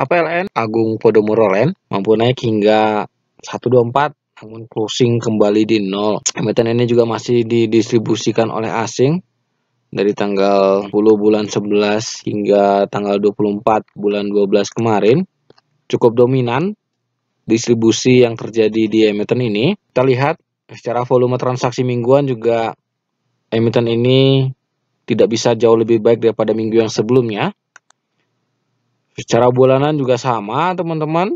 APLN ya, Agung Podomoro Land mampu naik hingga 124 namun closing kembali di nol. Emiten ini juga masih didistribusikan oleh asing dari tanggal 10 bulan 11 hingga tanggal 24 bulan 12 kemarin. Cukup dominan distribusi yang terjadi di emiten ini. Kita lihat secara volume transaksi mingguan juga emiten ini tidak bisa jauh lebih baik daripada minggu yang sebelumnya. Secara bulanan juga sama teman-teman.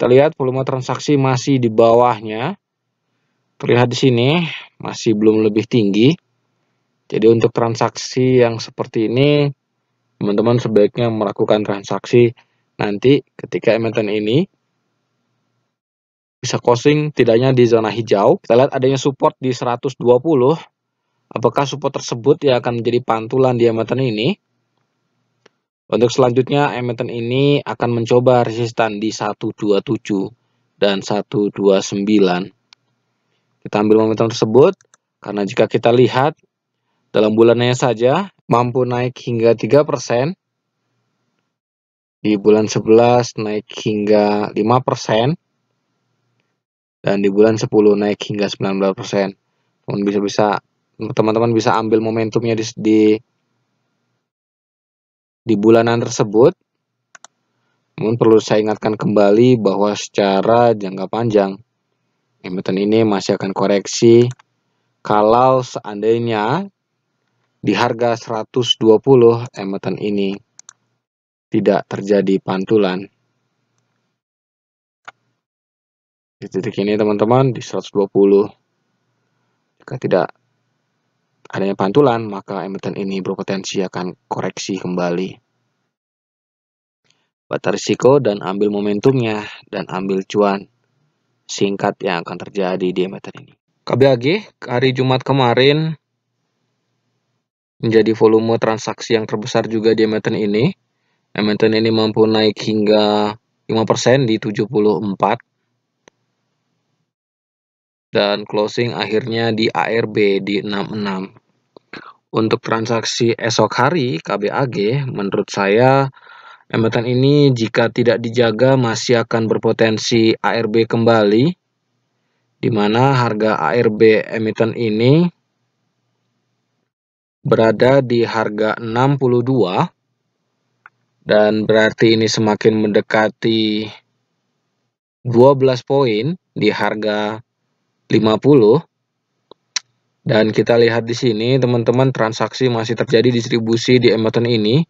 Terlihat volume transaksi masih di bawahnya. Terlihat di sini masih belum lebih tinggi. Jadi untuk transaksi yang seperti ini teman-teman sebaiknya melakukan transaksi nanti ketika emiten ini bisa closing tidaknya di zona hijau. Kita lihat adanya support di 120. Apakah support tersebut yang akan menjadi pantulan di emiten ini? Untuk selanjutnya emiten ini akan mencoba resistan di 127 dan 129. Kita ambil momentum tersebut karena jika kita lihat dalam bulannya saja mampu naik hingga 3%. Di bulan 11 naik hingga 5%. Dan di bulan 10 naik hingga 19%. Teman bisa-bisa teman-teman bisa ambil momentumnya di, di di bulanan tersebut. Namun perlu saya ingatkan kembali bahwa secara jangka panjang emiten ini masih akan koreksi kalau seandainya di harga 120 emiten ini tidak terjadi pantulan. Di titik ini teman-teman di 120 jika tidak adanya pantulan, maka emiten ini berpotensi akan koreksi kembali. Bata risiko dan ambil momentumnya dan ambil cuan singkat yang akan terjadi di emiten ini. KBAG hari Jumat kemarin menjadi volume transaksi yang terbesar juga di emiten ini. Emiten ini mampu naik hingga 5% di 74 dan closing akhirnya di ARB di 66. Untuk transaksi esok hari KBAG, menurut saya emiten ini jika tidak dijaga masih akan berpotensi ARB kembali, di mana harga ARB emiten ini berada di harga 62, dan berarti ini semakin mendekati 12 poin di harga 50, dan kita lihat di sini teman-teman transaksi masih terjadi distribusi di emiten ini.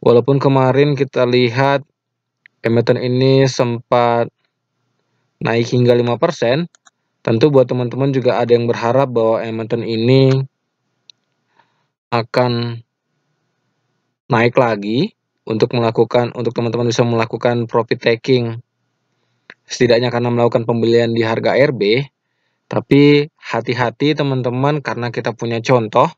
Walaupun kemarin kita lihat emiten ini sempat naik hingga 5%, tentu buat teman-teman juga ada yang berharap bahwa emiten ini akan naik lagi untuk melakukan untuk teman-teman bisa melakukan profit taking setidaknya karena melakukan pembelian di harga RB tapi hati-hati teman-teman karena kita punya contoh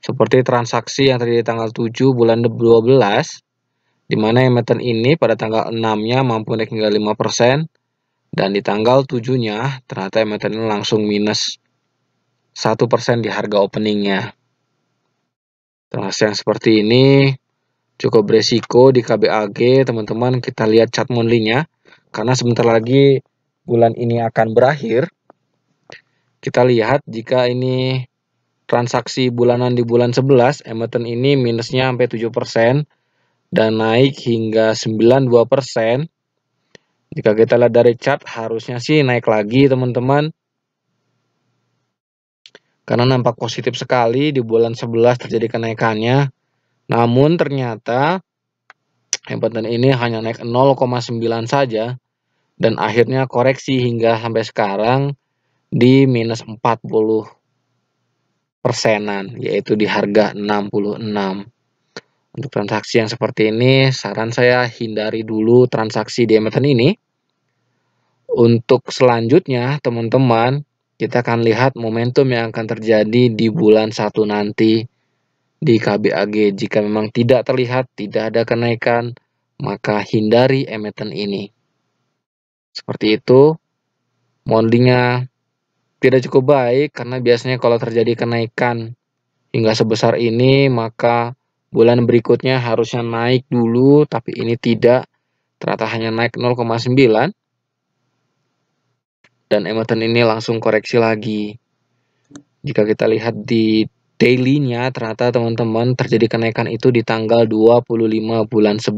seperti transaksi yang terjadi tanggal 7 bulan 12 di mana emiten ini pada tanggal 6-nya mampu naik hingga 5% dan di tanggal 7-nya ternyata emiten ini langsung minus 1% di harga openingnya. Transaksi yang seperti ini cukup beresiko di KBAG teman-teman kita lihat chart monthly-nya karena sebentar lagi bulan ini akan berakhir kita lihat jika ini transaksi bulanan di bulan 11, emiten ini minusnya sampai 7% dan naik hingga 92%. Jika kita lihat dari chart harusnya sih naik lagi teman-teman. Karena nampak positif sekali di bulan 11 terjadi kenaikannya. Namun ternyata emiten ini hanya naik 0,9 saja dan akhirnya koreksi hingga sampai sekarang di minus 40 persenan, yaitu di harga 66. Untuk transaksi yang seperti ini, saran saya hindari dulu transaksi di emiten ini. Untuk selanjutnya, teman-teman, kita akan lihat momentum yang akan terjadi di bulan 1 nanti di KBAG. Jika memang tidak terlihat, tidak ada kenaikan, maka hindari emiten ini. Seperti itu, modelingnya tidak cukup baik karena biasanya kalau terjadi kenaikan hingga sebesar ini maka bulan berikutnya harusnya naik dulu tapi ini tidak ternyata hanya naik 0,9 dan emoten ini langsung koreksi lagi. Jika kita lihat di daily-nya ternyata teman-teman terjadi kenaikan itu di tanggal 25 bulan 11.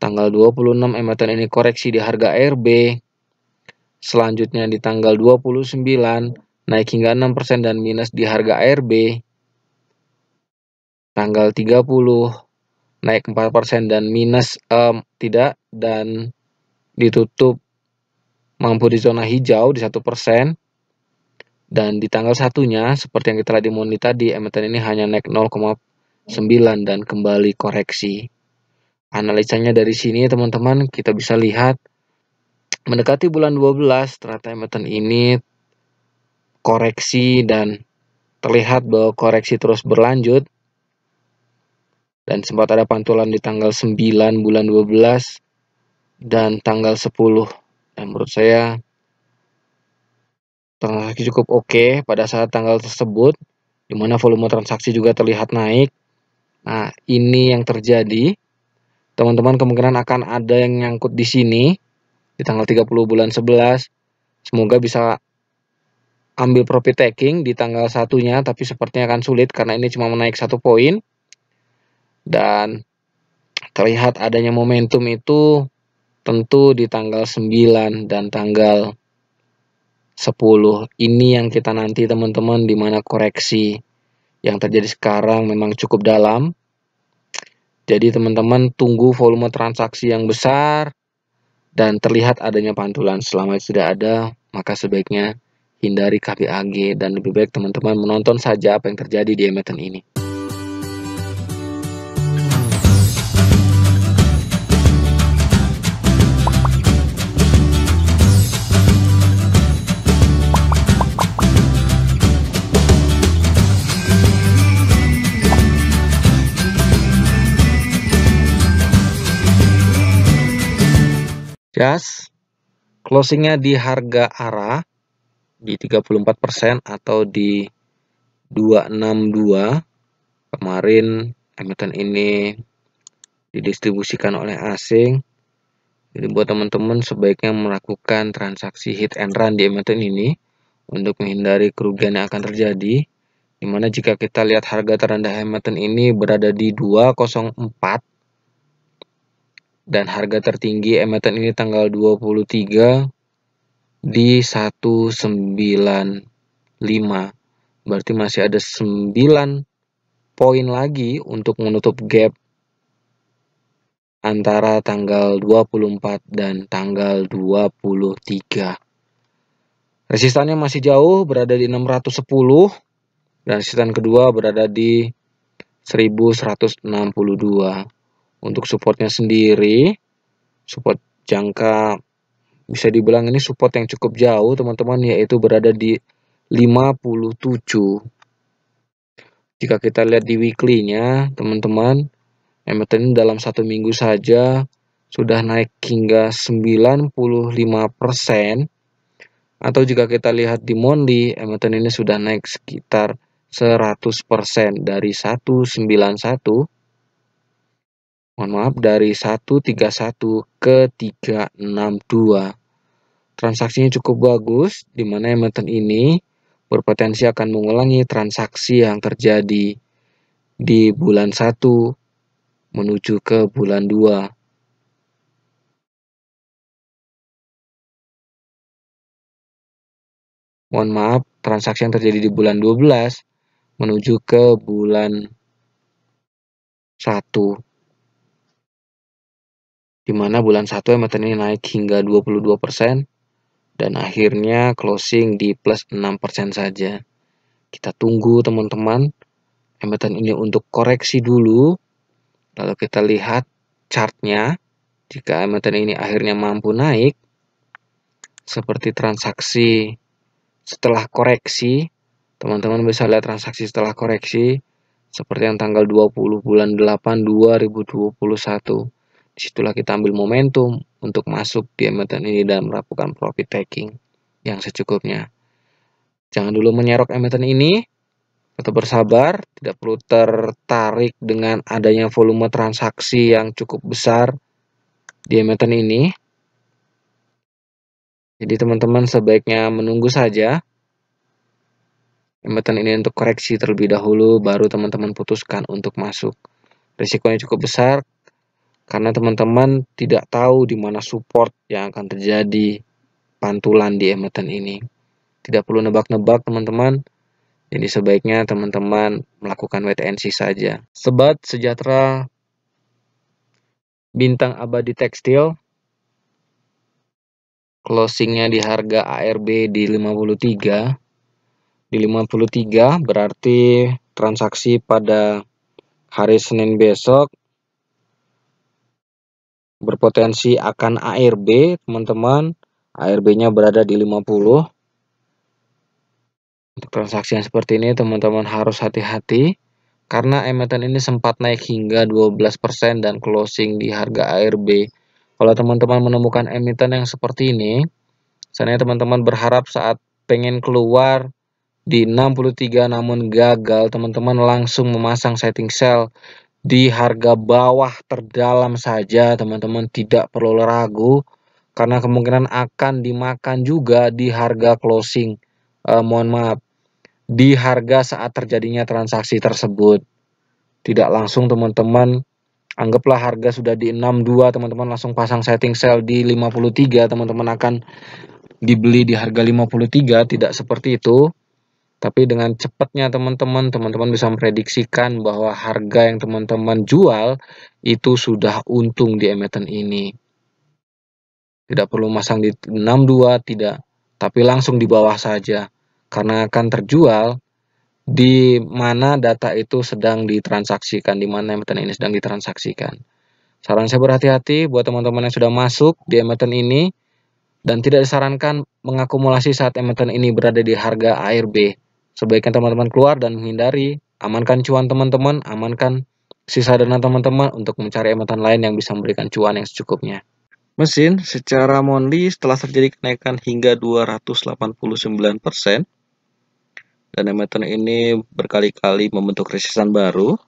Tanggal 26 emoten ini koreksi di harga RB, Selanjutnya di tanggal 29 naik hingga 6% dan minus di harga ARB. Tanggal 30 naik 4% dan minus um, tidak dan ditutup mampu di zona hijau di 1%. Dan di tanggal satunya seperti yang kita lihat di Moni tadi emiten ini hanya naik 0,9 dan kembali koreksi. Analisanya dari sini teman-teman kita bisa lihat mendekati bulan 12 ternyata emiten ini koreksi dan terlihat bahwa koreksi terus berlanjut dan sempat ada pantulan di tanggal 9 bulan 12 dan tanggal 10 dan menurut saya transaksi cukup oke okay pada saat tanggal tersebut di mana volume transaksi juga terlihat naik nah ini yang terjadi teman-teman kemungkinan akan ada yang nyangkut di sini di tanggal 30 bulan 11. Semoga bisa ambil profit taking di tanggal satunya, tapi sepertinya akan sulit karena ini cuma menaik satu poin. Dan terlihat adanya momentum itu tentu di tanggal 9 dan tanggal 10. Ini yang kita nanti teman-teman di mana koreksi yang terjadi sekarang memang cukup dalam. Jadi teman-teman tunggu volume transaksi yang besar, dan terlihat adanya pantulan. Selama itu tidak ada, maka sebaiknya hindari KPAG dan lebih baik teman-teman menonton saja apa yang terjadi di emiten ini. Gas closingnya di harga arah di 34% atau di 262 kemarin emiten ini didistribusikan oleh asing jadi buat teman-teman sebaiknya melakukan transaksi hit and run di emiten ini untuk menghindari kerugian yang akan terjadi dimana jika kita lihat harga terendah emiten ini berada di 204 dan harga tertinggi emiten ini tanggal 23 di 195 berarti masih ada 9 poin lagi untuk menutup gap antara tanggal 24 dan tanggal 23 resistannya masih jauh berada di 610 dan resistan kedua berada di 1162 untuk supportnya sendiri, support jangka bisa dibilang ini support yang cukup jauh teman-teman yaitu berada di 57 jika kita lihat di weekly-nya, teman-teman, emiten dalam satu minggu saja sudah naik hingga 95%. Atau jika kita lihat di monthly, emiten ini sudah naik sekitar 100% dari 191 mohon maaf dari 131 ke 362 transaksinya cukup bagus, di mana emiten ini berpotensi akan mengulangi transaksi yang terjadi di bulan 1 menuju ke bulan 2. Mohon maaf, transaksi yang terjadi di bulan 12 menuju ke bulan 1 di mana bulan 1 emiten ini naik hingga 22% dan akhirnya closing di plus 6% saja. Kita tunggu teman-teman emiten ini untuk koreksi dulu. Lalu kita lihat chartnya. Jika emiten ini akhirnya mampu naik seperti transaksi setelah koreksi, teman-teman bisa lihat transaksi setelah koreksi seperti yang tanggal 20 bulan 8 2021. Disitulah kita ambil momentum untuk masuk di emiten ini dan melakukan profit taking yang secukupnya. Jangan dulu menyerok emiten ini, atau bersabar, tidak perlu tertarik dengan adanya volume transaksi yang cukup besar di emiten ini. Jadi teman-teman sebaiknya menunggu saja emiten ini untuk koreksi terlebih dahulu, baru teman-teman putuskan untuk masuk. Risikonya cukup besar, karena teman-teman tidak tahu di mana support yang akan terjadi pantulan di emiten ini. Tidak perlu nebak-nebak teman-teman. Jadi sebaiknya teman-teman melakukan wait and saja. Sebat sejahtera bintang abadi tekstil. Closingnya di harga ARB di 53 di 53 berarti transaksi pada hari Senin besok berpotensi akan ARB, teman-teman. ARB-nya berada di 50. Untuk transaksi yang seperti ini, teman-teman harus hati-hati. Karena emiten ini sempat naik hingga 12% dan closing di harga ARB. Kalau teman-teman menemukan emiten yang seperti ini, seandainya teman-teman berharap saat pengen keluar di 63 namun gagal, teman-teman langsung memasang setting sell di harga bawah terdalam saja teman-teman tidak perlu ragu karena kemungkinan akan dimakan juga di harga closing eh, mohon maaf di harga saat terjadinya transaksi tersebut tidak langsung teman-teman anggaplah harga sudah di 62 teman-teman langsung pasang setting sell di 53 teman-teman akan dibeli di harga 53 tidak seperti itu tapi dengan cepatnya teman-teman, teman-teman bisa memprediksikan bahwa harga yang teman-teman jual itu sudah untung di emiten ini. Tidak perlu masang di 62, tidak. Tapi langsung di bawah saja. Karena akan terjual di mana data itu sedang ditransaksikan, di mana emiten ini sedang ditransaksikan. Saran saya berhati-hati buat teman-teman yang sudah masuk di emiten ini dan tidak disarankan mengakumulasi saat emiten ini berada di harga air B. Sebaiknya teman-teman keluar dan menghindari. Amankan cuan teman-teman, amankan sisa dana teman-teman untuk mencari emiten lain yang bisa memberikan cuan yang secukupnya. Mesin secara monthly setelah terjadi kenaikan hingga 289 persen, dan emiten ini berkali-kali membentuk resistan baru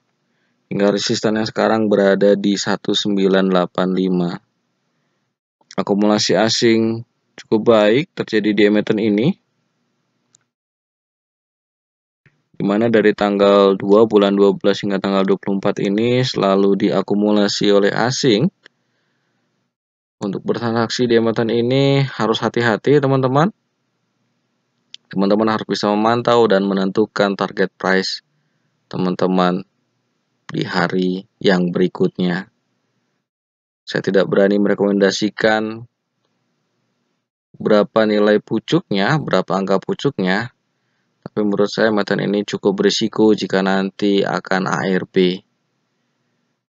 hingga resistan yang sekarang berada di 1985. Akumulasi asing cukup baik terjadi di emiten ini Dimana dari tanggal 2 bulan 12 hingga tanggal 24 ini selalu diakumulasi oleh asing. Untuk bertransaksi di emiten ini harus hati-hati teman-teman. Teman-teman harus bisa memantau dan menentukan target price teman-teman di hari yang berikutnya. Saya tidak berani merekomendasikan berapa nilai pucuknya, berapa angka pucuknya, tapi menurut saya meten ini cukup berisiko jika nanti akan ARP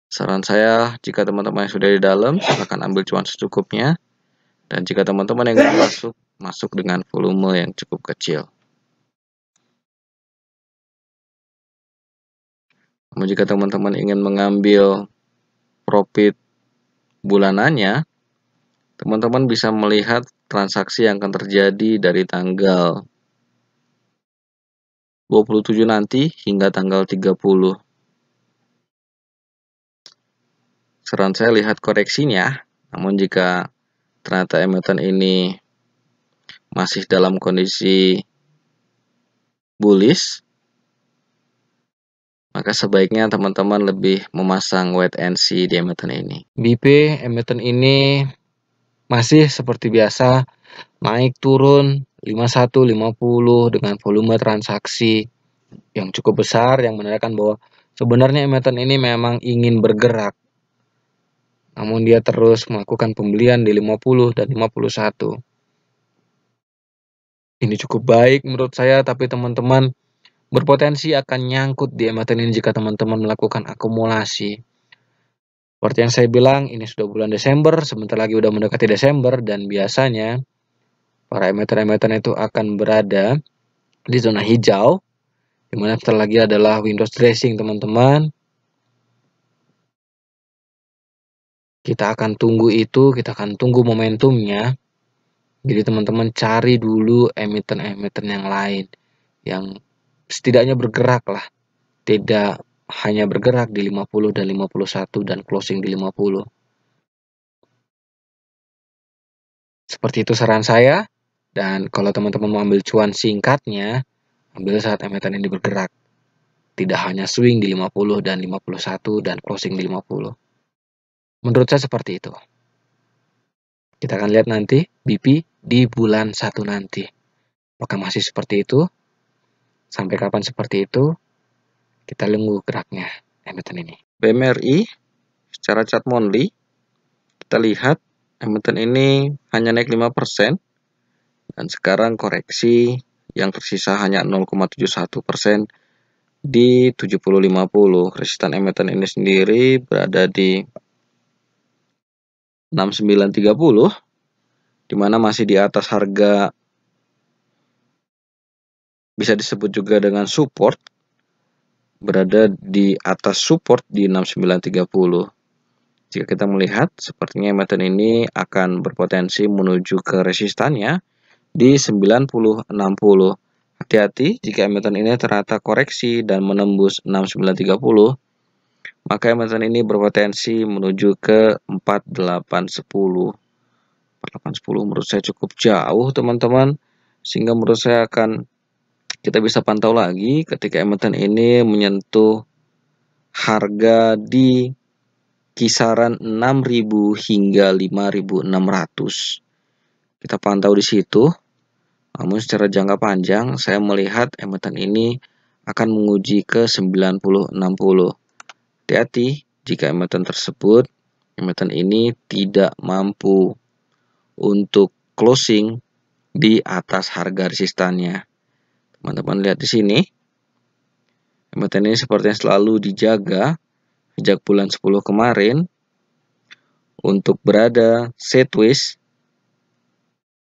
Saran saya, jika teman-teman yang sudah di dalam, silahkan ambil cuan secukupnya. Dan jika teman-teman yang tidak masuk, masuk dengan volume yang cukup kecil. Namun jika teman-teman ingin mengambil profit bulanannya, teman-teman bisa melihat transaksi yang akan terjadi dari tanggal 27 nanti hingga tanggal 30. Saran saya lihat koreksinya, ya. namun jika ternyata emiten ini masih dalam kondisi bullish, maka sebaiknya teman-teman lebih memasang wait and see di emiten ini. Bp emiten ini masih seperti biasa naik turun 51-50 dengan volume transaksi yang cukup besar yang menandakan bahwa sebenarnya emiten ini memang ingin bergerak. Namun dia terus melakukan pembelian di 50 dan 51. Ini cukup baik menurut saya, tapi teman-teman berpotensi akan nyangkut di emiten ini jika teman-teman melakukan akumulasi. Seperti yang saya bilang, ini sudah bulan Desember, sebentar lagi sudah mendekati Desember, dan biasanya emiten parameternya itu akan berada di zona hijau dimana setelah lagi adalah Windows dressing teman-teman kita akan tunggu itu kita akan tunggu momentumnya jadi teman-teman cari dulu emiten-emiten yang lain yang setidaknya bergerak lah tidak hanya bergerak di 50 dan 51 dan closing di 50 seperti itu saran saya dan kalau teman-teman mau ambil cuan singkatnya, ambil saat emiten ini bergerak. Tidak hanya swing di 50 dan 51 dan closing di 50. Menurut saya seperti itu. Kita akan lihat nanti BP di bulan 1 nanti. Apakah masih seperti itu? Sampai kapan seperti itu? Kita tunggu geraknya emiten ini. BMRI secara chart monthly kita lihat emiten ini hanya naik 5% dan sekarang koreksi yang tersisa hanya 0,71 persen di 7050. Resistan emiten ini sendiri berada di 6930 di mana masih di atas harga bisa disebut juga dengan support berada di atas support di 6930. Jika kita melihat, sepertinya emiten ini akan berpotensi menuju ke resistannya di 9060. Hati-hati jika emiten ini ternyata koreksi dan menembus 6930, maka emiten ini berpotensi menuju ke 4810. 4810 menurut saya cukup jauh teman-teman, sehingga menurut saya akan kita bisa pantau lagi ketika emiten ini menyentuh harga di kisaran 6.000 hingga 5.600. Kita pantau di situ. Namun secara jangka panjang, saya melihat emiten ini akan menguji ke 90-60. Hati-hati jika emiten tersebut, emiten ini tidak mampu untuk closing di atas harga resistannya. Teman-teman lihat di sini, emiten ini sepertinya selalu dijaga sejak bulan 10 kemarin untuk berada sideways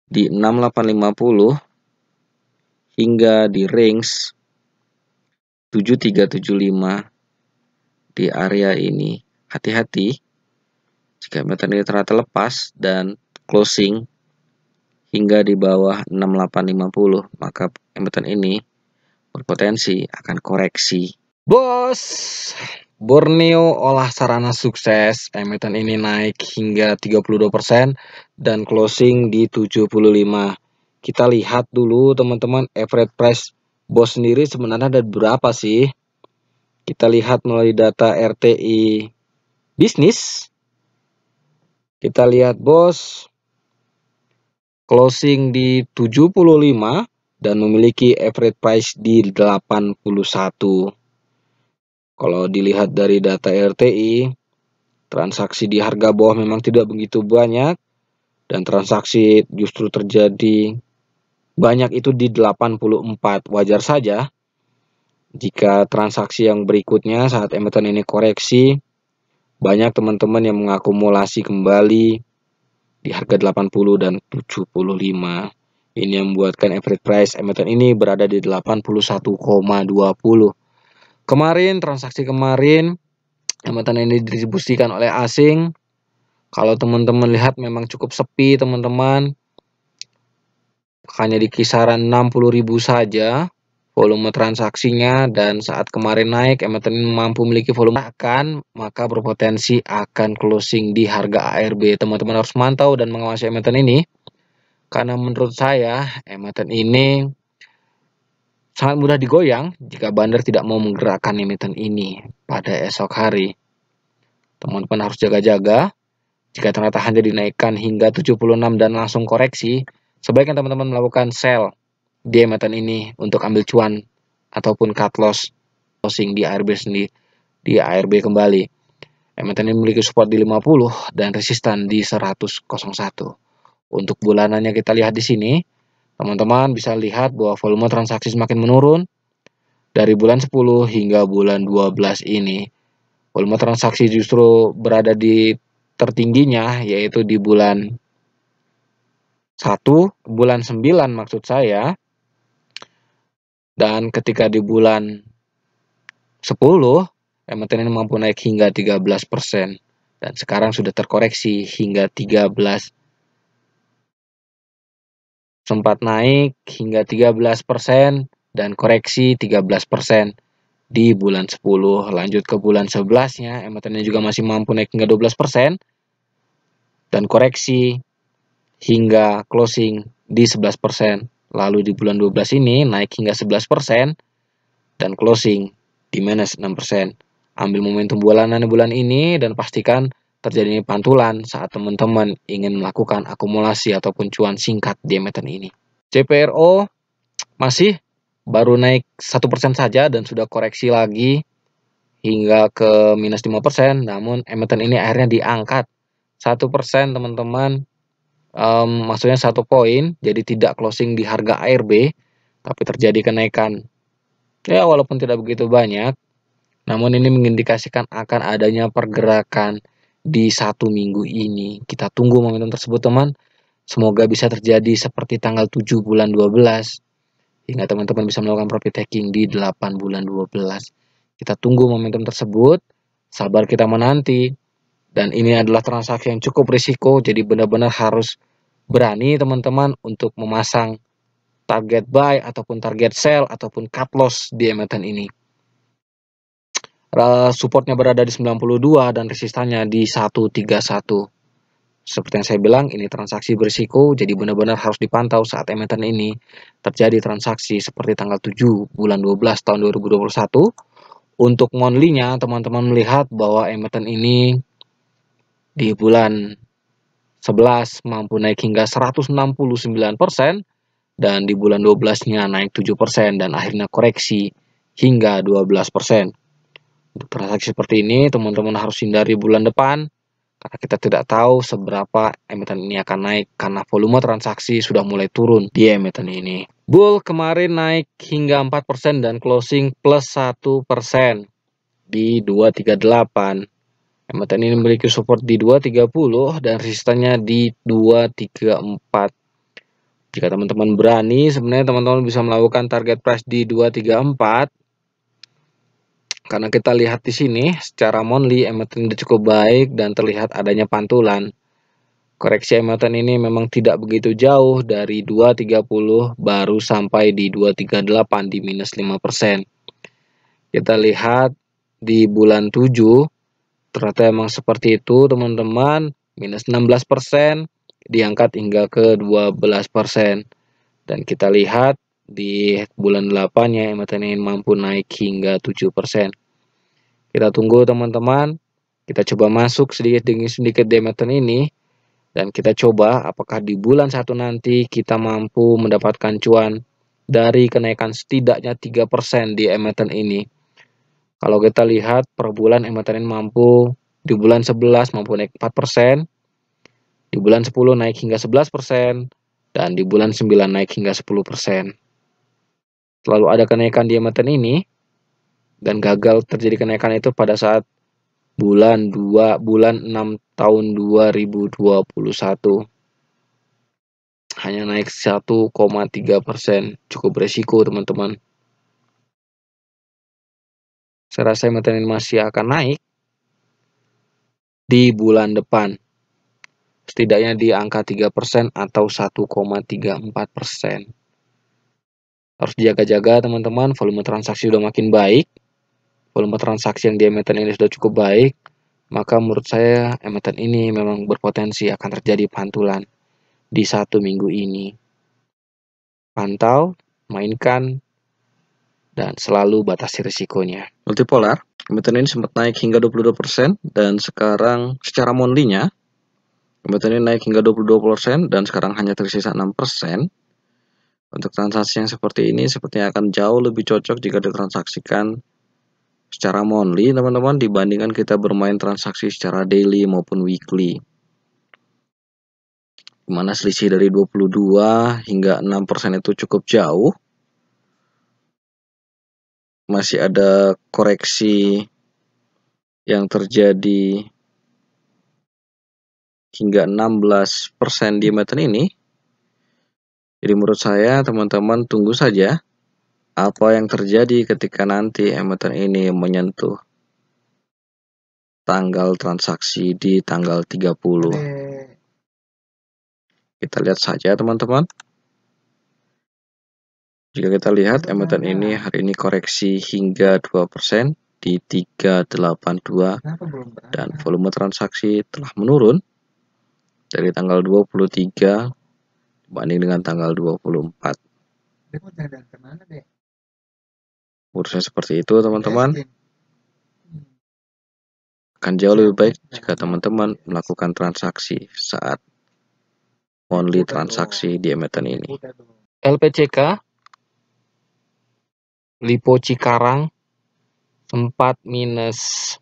di 6850 hingga di range 7375 di area ini. Hati-hati jika emiten ini ternyata lepas dan closing hingga di bawah 6850 maka emiten ini berpotensi akan koreksi. Bos! Borneo olah sarana sukses, emiten ini naik hingga 32% dan closing di 75. Kita lihat dulu teman-teman average price BOS sendiri sebenarnya ada berapa sih? Kita lihat melalui data RTI bisnis. Kita lihat BOS closing di 75 dan memiliki average price di 81. Kalau dilihat dari data RTI, transaksi di harga bawah memang tidak begitu banyak dan transaksi justru terjadi banyak itu di 84. Wajar saja jika transaksi yang berikutnya saat emiten ini koreksi banyak teman-teman yang mengakumulasi kembali di harga 80 dan 75. Ini yang membuatkan average price emiten ini berada di 81,20. Kemarin transaksi kemarin hambatan ini didistribusikan oleh asing. Kalau teman-teman lihat memang cukup sepi teman-teman. Hanya di kisaran 60.000 saja volume transaksinya dan saat kemarin naik emiten mampu memiliki volume akan maka berpotensi akan closing di harga ARB. Teman-teman harus mantau dan mengawasi emiten ini karena menurut saya emiten ini sangat mudah digoyang jika bandar tidak mau menggerakkan emiten ini pada esok hari. Teman-teman harus jaga-jaga. Jika ternyata hanya dinaikkan hingga 76 dan langsung koreksi, sebaiknya teman-teman melakukan sell di emiten ini untuk ambil cuan ataupun cut loss closing di ARB sendiri di ARB kembali. Emiten ini memiliki support di 50 dan resistan di 101. Untuk bulanannya kita lihat di sini, Teman-teman bisa lihat bahwa volume transaksi semakin menurun dari bulan 10 hingga bulan 12 ini. Volume transaksi justru berada di tertingginya yaitu di bulan 1, bulan 9 maksud saya. Dan ketika di bulan 10, emiten ini mampu naik hingga 13%. Dan sekarang sudah terkoreksi hingga 13 sempat naik hingga 13% dan koreksi 13% di bulan 10. Lanjut ke bulan 11-nya, emitennya juga masih mampu naik hingga 12% dan koreksi hingga closing di 11%. Lalu di bulan 12 ini naik hingga 11% dan closing di minus 6%. Ambil momentum bulanan bulan ini dan pastikan terjadinya pantulan saat teman-teman ingin melakukan akumulasi ataupun cuan singkat di emiten ini. CPRO masih baru naik 1% saja dan sudah koreksi lagi hingga ke minus 5%, namun emiten ini akhirnya diangkat 1% teman-teman, um, maksudnya satu poin, jadi tidak closing di harga ARB, tapi terjadi kenaikan. Ya walaupun tidak begitu banyak, namun ini mengindikasikan akan adanya pergerakan di satu minggu ini. Kita tunggu momentum tersebut teman. Semoga bisa terjadi seperti tanggal 7 bulan 12 hingga teman-teman bisa melakukan profit taking di 8 bulan 12. Kita tunggu momentum tersebut, sabar kita menanti. Dan ini adalah transaksi yang cukup risiko, jadi benar-benar harus berani teman-teman untuk memasang target buy ataupun target sell ataupun cut loss di emiten ini supportnya berada di 92 dan resistannya di 131. Seperti yang saya bilang, ini transaksi berisiko, jadi benar-benar harus dipantau saat emiten ini terjadi transaksi seperti tanggal 7 bulan 12 tahun 2021. Untuk monthly-nya, teman-teman melihat bahwa emiten ini di bulan 11 mampu naik hingga 169% dan di bulan 12-nya naik 7% dan akhirnya koreksi hingga 12%. Untuk transaksi seperti ini, teman-teman harus hindari bulan depan karena kita tidak tahu seberapa emiten ini akan naik karena volume transaksi sudah mulai turun di emiten ini. Bull kemarin naik hingga 4% dan closing plus 1% di 238. Emiten ini memiliki support di 230 dan resistannya di 234. Jika teman-teman berani, sebenarnya teman-teman bisa melakukan target price di 234 karena kita lihat di sini secara monthly emiten cukup baik dan terlihat adanya pantulan. Koreksi emiten ini memang tidak begitu jauh dari 230 baru sampai di 238 di minus 5%. Kita lihat di bulan 7 ternyata emang seperti itu teman-teman minus 16% diangkat hingga ke 12% dan kita lihat di bulan 8 ya ini mampu naik hingga 7%. Kita tunggu teman-teman, kita coba masuk sedikit demi sedikit di MTN ini dan kita coba apakah di bulan 1 nanti kita mampu mendapatkan cuan dari kenaikan setidaknya 3% di emiten ini. Kalau kita lihat per bulan emiten ini mampu di bulan 11 mampu naik 4%, di bulan 10 naik hingga 11%, dan di bulan 9 naik hingga 10% selalu ada kenaikan diameter ini, dan gagal terjadi kenaikan itu pada saat bulan 2 bulan 6 tahun 2021 hanya naik 1,3 persen cukup beresiko teman-teman saya rasa materi masih akan naik di bulan depan setidaknya di angka 3 persen atau 1,34 persen harus dijaga-jaga teman-teman volume transaksi sudah makin baik volume transaksi yang di emiten ini sudah cukup baik maka menurut saya emiten ini memang berpotensi akan terjadi pantulan di satu minggu ini pantau mainkan dan selalu batasi risikonya. Multipolar, emiten ini sempat naik hingga 22% dan sekarang secara monthly nya emiten ini naik hingga 22% dan sekarang hanya tersisa 6%. Untuk transaksi yang seperti ini sepertinya akan jauh lebih cocok jika ditransaksikan secara monthly teman-teman dibandingkan kita bermain transaksi secara daily maupun weekly. Dimana selisih dari 22 hingga 6% itu cukup jauh. Masih ada koreksi yang terjadi hingga 16% di meten ini jadi menurut saya teman-teman tunggu saja apa yang terjadi ketika nanti emiten ini menyentuh tanggal transaksi di tanggal 30. Kita lihat saja teman-teman. Jika kita lihat emiten nah, nah, ini nah. hari ini koreksi hingga 2% di 382 dan volume transaksi telah menurun dari tanggal 23 banding dengan tanggal 24. Urusnya seperti itu, teman-teman. Hmm. Akan jauh lebih baik iya, jika iya. teman-teman melakukan transaksi saat only transaksi di emiten ini. LPCK, Lipo Cikarang, empat minus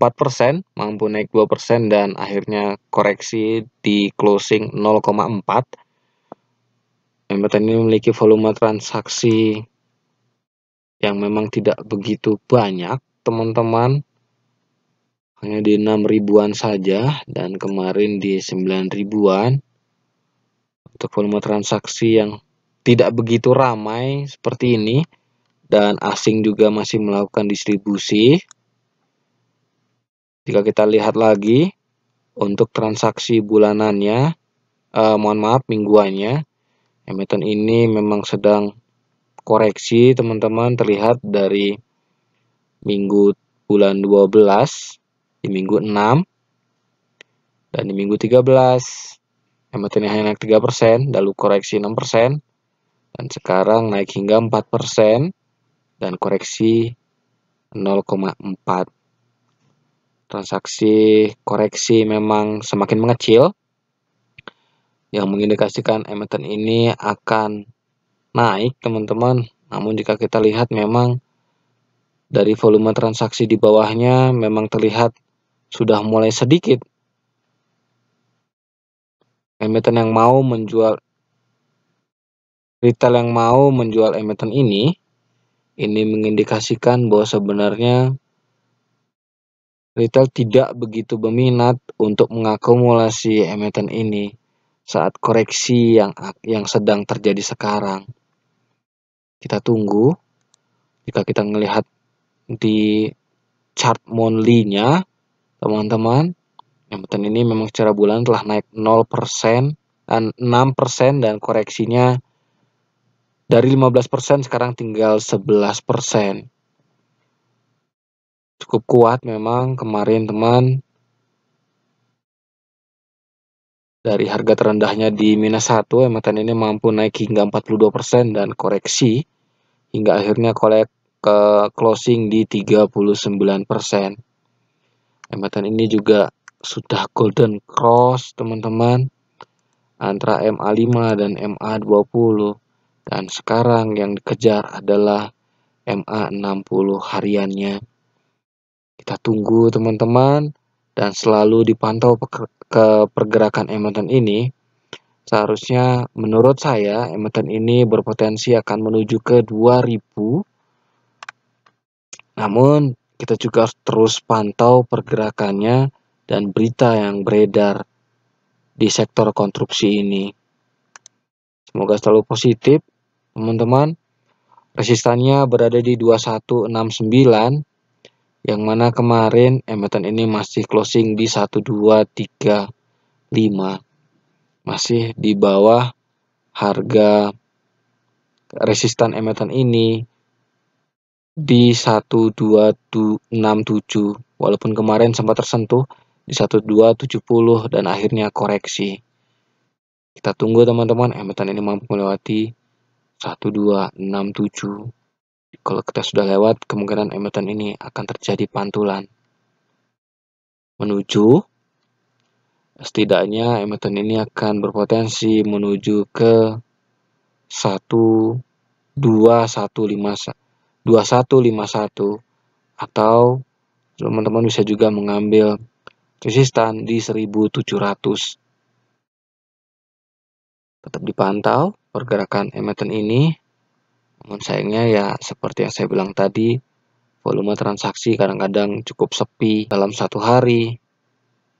4%, mampu naik 2% dan akhirnya koreksi di closing 0,4. Emiten ini memiliki volume transaksi yang memang tidak begitu banyak, teman-teman. Hanya di 6 ribuan saja dan kemarin di 9 ribuan. Untuk volume transaksi yang tidak begitu ramai seperti ini dan asing juga masih melakukan distribusi jika kita lihat lagi untuk transaksi bulanannya, eh, mohon maaf mingguannya, emiten ini memang sedang koreksi teman-teman terlihat dari minggu bulan 12 di minggu 6 dan di minggu 13 emiten hanya naik 3% lalu koreksi 6% dan sekarang naik hingga 4% dan koreksi 0,4 transaksi koreksi memang semakin mengecil yang mengindikasikan emiten ini akan naik teman-teman namun jika kita lihat memang dari volume transaksi di bawahnya memang terlihat sudah mulai sedikit emiten yang mau menjual retail yang mau menjual emiten ini ini mengindikasikan bahwa sebenarnya Little tidak begitu berminat untuk mengakumulasi emiten ini saat koreksi yang yang sedang terjadi sekarang. Kita tunggu jika kita melihat di chart monthly-nya, teman-teman, emiten ini memang secara bulan telah naik 0% dan 6% dan koreksinya dari 15% sekarang tinggal 11%. Cukup kuat memang kemarin teman. Dari harga terendahnya di minus 1, emiten ini mampu naik hingga 42% dan koreksi hingga akhirnya kolek ke closing di 39%. Emiten ini juga sudah golden cross teman-teman antara MA5 dan MA20 dan sekarang yang dikejar adalah MA60 hariannya. Kita tunggu teman-teman dan selalu dipantau ke pergerakan emiten ini. Seharusnya menurut saya emiten ini berpotensi akan menuju ke 2000. Namun kita juga harus terus pantau pergerakannya dan berita yang beredar di sektor konstruksi ini. Semoga selalu positif, teman-teman. Resistannya berada di 2169 yang mana kemarin emiten ini masih closing di 1235. Masih di bawah harga resistan emiten ini di 1267 walaupun kemarin sempat tersentuh di 1270 dan akhirnya koreksi. Kita tunggu teman-teman emiten ini mampu melewati 1267. Kalau kita sudah lewat, kemungkinan emiten ini akan terjadi pantulan menuju setidaknya emiten ini akan berpotensi menuju ke 1 2 1 5 2151 atau teman-teman bisa juga mengambil resistan di 1700 tetap dipantau pergerakan emiten ini namun sayangnya ya seperti yang saya bilang tadi, volume transaksi kadang-kadang cukup sepi dalam satu hari,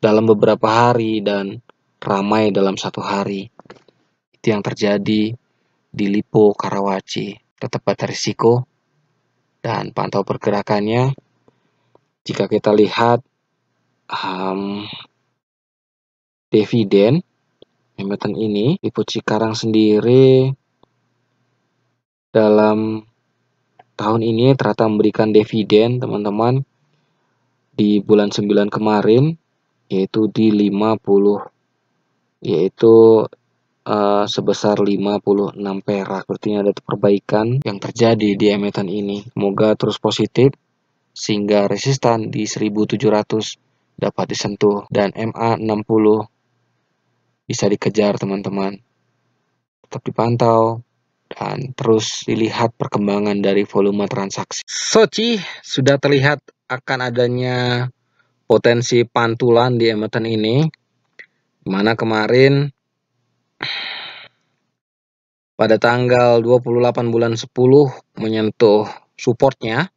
dalam beberapa hari, dan ramai dalam satu hari. Itu yang terjadi di Lipo Karawaci. Tetap ada risiko dan pantau pergerakannya. Jika kita lihat um, dividen emiten ini, Lipo Cikarang sendiri dalam tahun ini ternyata memberikan dividen teman-teman di bulan 9 kemarin yaitu di 50 yaitu uh, sebesar 56 perak berarti ada perbaikan yang terjadi di emiten ini semoga terus positif sehingga resistan di 1700 dapat disentuh dan MA 60 bisa dikejar teman-teman tetap dipantau dan Terus dilihat perkembangan dari volume transaksi. Sochi sudah terlihat akan adanya potensi pantulan di emiten ini. Mana kemarin pada tanggal 28 bulan 10 menyentuh supportnya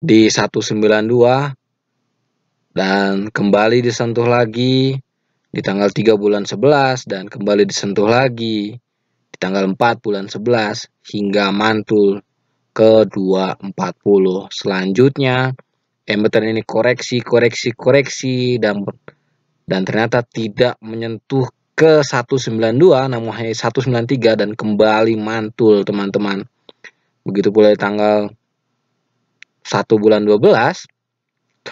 di 192 dan kembali disentuh lagi di tanggal 3 bulan 11 dan kembali disentuh lagi di tanggal 4 bulan 11 hingga mantul ke 240. Selanjutnya emiten ini koreksi, koreksi, koreksi dan dan ternyata tidak menyentuh ke 192 namun hanya 193 dan kembali mantul teman-teman. Begitu pula di tanggal 1 bulan 12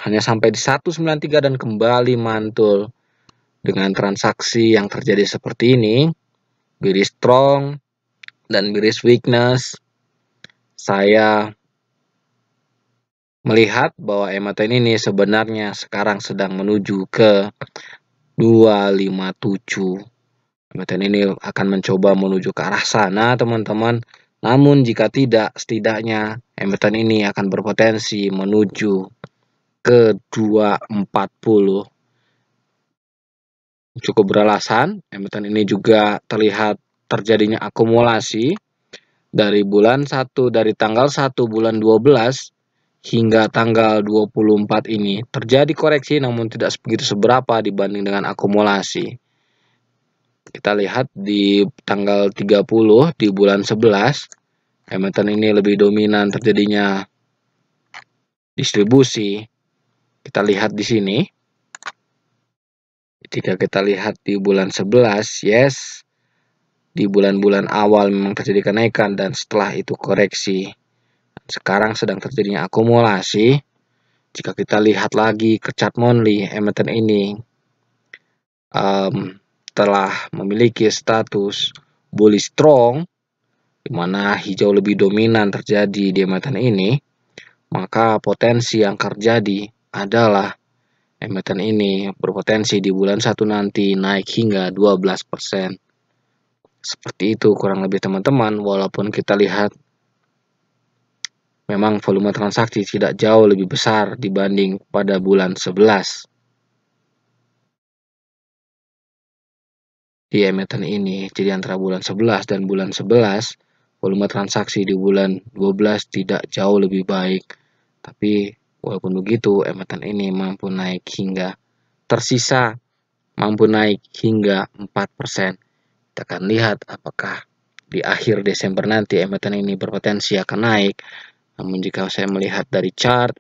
hanya sampai di 193 dan kembali mantul. Dengan transaksi yang terjadi seperti ini, bearish strong dan bearish weakness, saya melihat bahwa emiten ini sebenarnya sekarang sedang menuju ke 257. Emiten ini akan mencoba menuju ke arah sana, teman-teman. Namun jika tidak, setidaknya emiten ini akan berpotensi menuju ke 240 cukup beralasan. Emiten ini juga terlihat terjadinya akumulasi dari bulan 1 dari tanggal 1 bulan 12 hingga tanggal 24 ini terjadi koreksi namun tidak begitu seberapa dibanding dengan akumulasi. Kita lihat di tanggal 30 di bulan 11 emiten ini lebih dominan terjadinya distribusi. Kita lihat di sini jika kita lihat di bulan 11, yes, di bulan-bulan awal memang terjadi kenaikan dan setelah itu koreksi. Sekarang sedang terjadinya akumulasi. Jika kita lihat lagi ke chart monthly, emiten ini um, telah memiliki status bullish strong, di mana hijau lebih dominan terjadi di emiten ini, maka potensi yang terjadi adalah emiten ini berpotensi di bulan satu nanti naik hingga 12%. Seperti itu kurang lebih teman-teman, walaupun kita lihat memang volume transaksi tidak jauh lebih besar dibanding pada bulan 11. Di emiten ini, jadi antara bulan 11 dan bulan 11, volume transaksi di bulan 12 tidak jauh lebih baik. Tapi Walaupun begitu, emiten ini mampu naik hingga tersisa mampu naik hingga 4%. Kita akan lihat apakah di akhir Desember nanti emiten ini berpotensi akan naik. Namun jika saya melihat dari chart,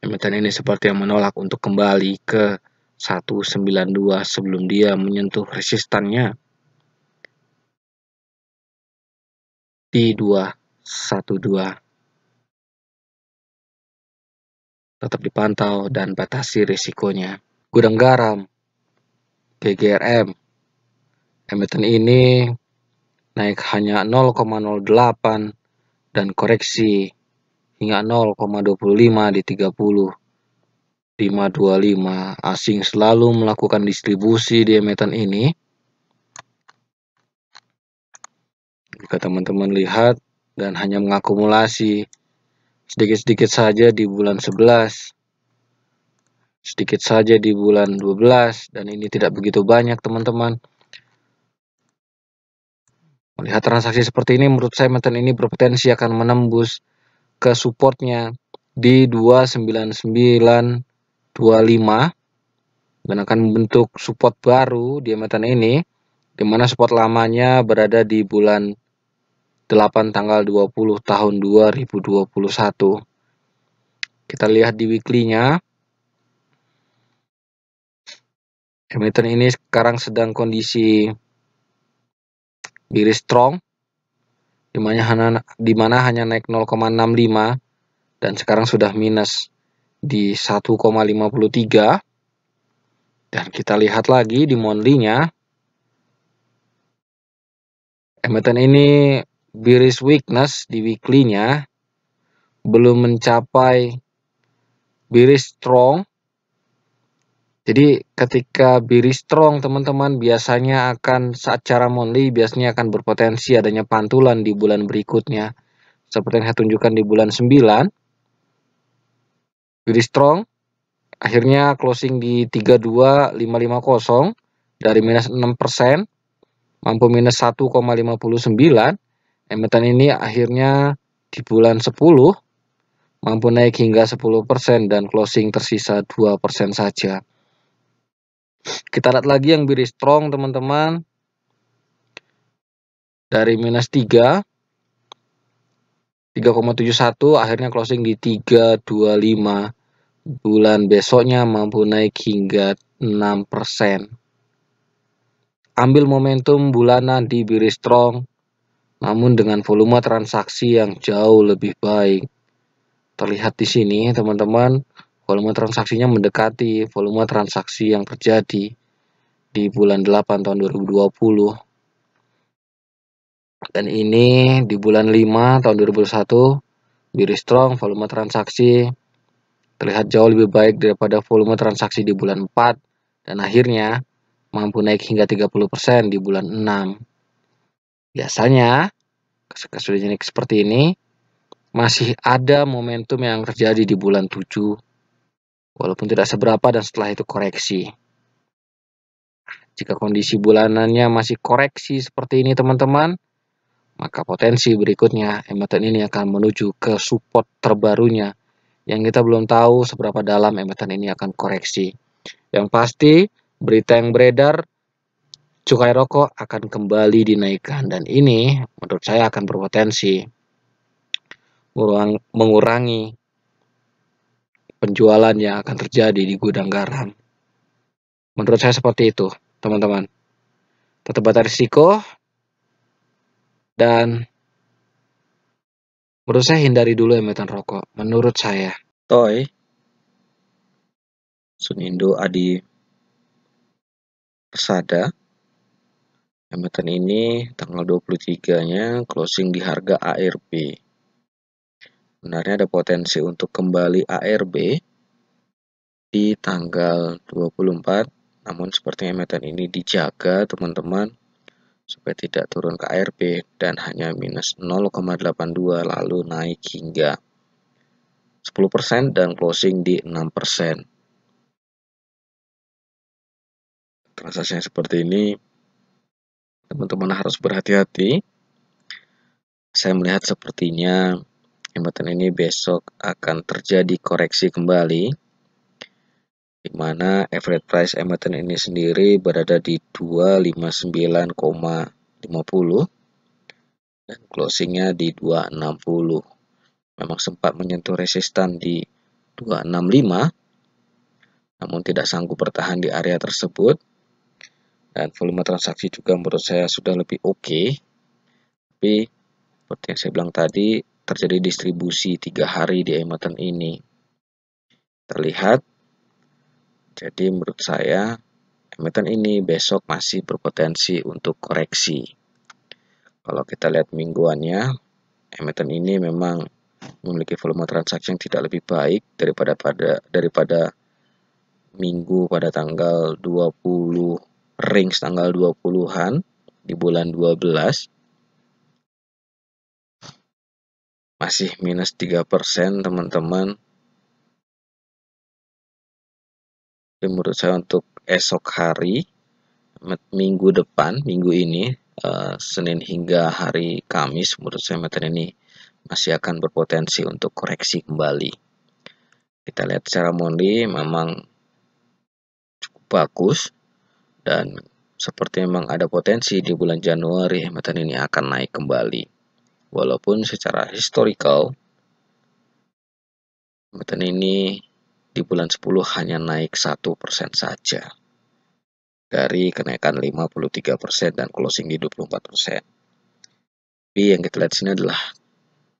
emiten ini seperti yang menolak untuk kembali ke 192 sebelum dia menyentuh resistannya di 212. tetap dipantau dan batasi risikonya. Gudang garam, GGRM, emiten ini naik hanya 0,08 dan koreksi hingga 0,25 di 30. 525 asing selalu melakukan distribusi di emiten ini. Jika teman-teman lihat dan hanya mengakumulasi sedikit-sedikit saja di bulan 11 sedikit saja di bulan 12 dan ini tidak begitu banyak teman-teman melihat transaksi seperti ini menurut saya meten ini berpotensi akan menembus ke supportnya di 29925 dan akan membentuk support baru di meten ini di mana support lamanya berada di bulan 8 tanggal 20 tahun 2021. Kita lihat di weekly-nya. Emiten ini sekarang sedang kondisi bearish strong dimana hanya hanya naik 0,65 dan sekarang sudah minus di 1,53 dan kita lihat lagi di monthly-nya emiten ini bearish weakness di weekly-nya belum mencapai bearish strong. Jadi ketika bearish strong teman-teman biasanya akan secara monthly biasanya akan berpotensi adanya pantulan di bulan berikutnya. Seperti yang saya tunjukkan di bulan 9. Bearish strong akhirnya closing di 32550 dari minus 6% mampu minus 1,59 emiten ini akhirnya di bulan 10 mampu naik hingga 10% dan closing tersisa 2% saja. Kita lihat lagi yang biri strong teman-teman. Dari minus 3, 3,71 akhirnya closing di 325. Bulan besoknya mampu naik hingga 6%. Ambil momentum bulanan di biri strong namun dengan volume transaksi yang jauh lebih baik. Terlihat di sini, teman-teman, volume transaksinya mendekati volume transaksi yang terjadi di bulan 8 tahun 2020. Dan ini di bulan 5 tahun 2021, Biri Strong volume transaksi terlihat jauh lebih baik daripada volume transaksi di bulan 4 dan akhirnya mampu naik hingga 30% di bulan 6. Biasanya, kasus-kasus jenis seperti ini, masih ada momentum yang terjadi di bulan 7, walaupun tidak seberapa dan setelah itu koreksi. Jika kondisi bulanannya masih koreksi seperti ini teman-teman, maka potensi berikutnya emiten ini akan menuju ke support terbarunya yang kita belum tahu seberapa dalam emiten ini akan koreksi. Yang pasti, berita yang beredar cukai rokok akan kembali dinaikkan dan ini menurut saya akan berpotensi mengurangi penjualan yang akan terjadi di gudang garam. Menurut saya seperti itu, teman-teman. Tetap batas risiko dan menurut saya hindari dulu emiten rokok. Menurut saya. Toy. Sunindo Adi Persada emiten ini tanggal 23-nya closing di harga ARB. Sebenarnya ada potensi untuk kembali ARB di tanggal 24, namun sepertinya emiten ini dijaga teman-teman supaya tidak turun ke ARB dan hanya minus 0,82 lalu naik hingga 10% dan closing di 6%. Transaksinya seperti ini, teman-teman harus berhati-hati. Saya melihat sepertinya jembatan ini besok akan terjadi koreksi kembali, di mana average price emiten ini sendiri berada di 259,50 dan closingnya di 260. Memang sempat menyentuh resistan di 265, namun tidak sanggup bertahan di area tersebut dan volume transaksi juga menurut saya sudah lebih oke okay. tapi seperti yang saya bilang tadi terjadi distribusi tiga hari di emiten ini Terlihat, jadi menurut saya emiten ini besok masih berpotensi untuk koreksi kalau kita lihat mingguannya emiten ini memang memiliki volume transaksi yang tidak lebih baik daripada pada daripada minggu pada tanggal 20 Rings tanggal 20-an di bulan 12 masih minus 3% teman-teman Jadi menurut saya untuk esok hari minggu depan minggu ini eh, Senin hingga hari Kamis menurut saya meter ini masih akan berpotensi untuk koreksi kembali kita lihat secara monthly memang cukup bagus dan seperti memang ada potensi di bulan Januari emiten ini akan naik kembali. Walaupun secara historical emiten ini di bulan 10 hanya naik 1% saja dari kenaikan 53% dan closing di 24%. Tapi yang kita lihat sini adalah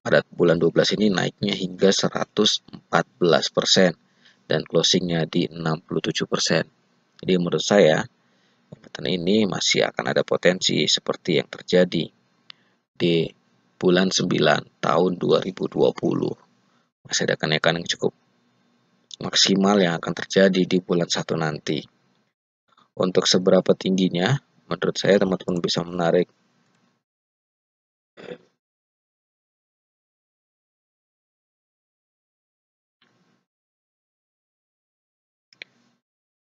pada bulan 12 ini naiknya hingga 114% dan closingnya di 67%. Jadi menurut saya Pemecatan ini masih akan ada potensi seperti yang terjadi di bulan 9 tahun 2020. Masih ada kenaikan yang cukup maksimal yang akan terjadi di bulan 1 nanti. Untuk seberapa tingginya, menurut saya teman-teman bisa menarik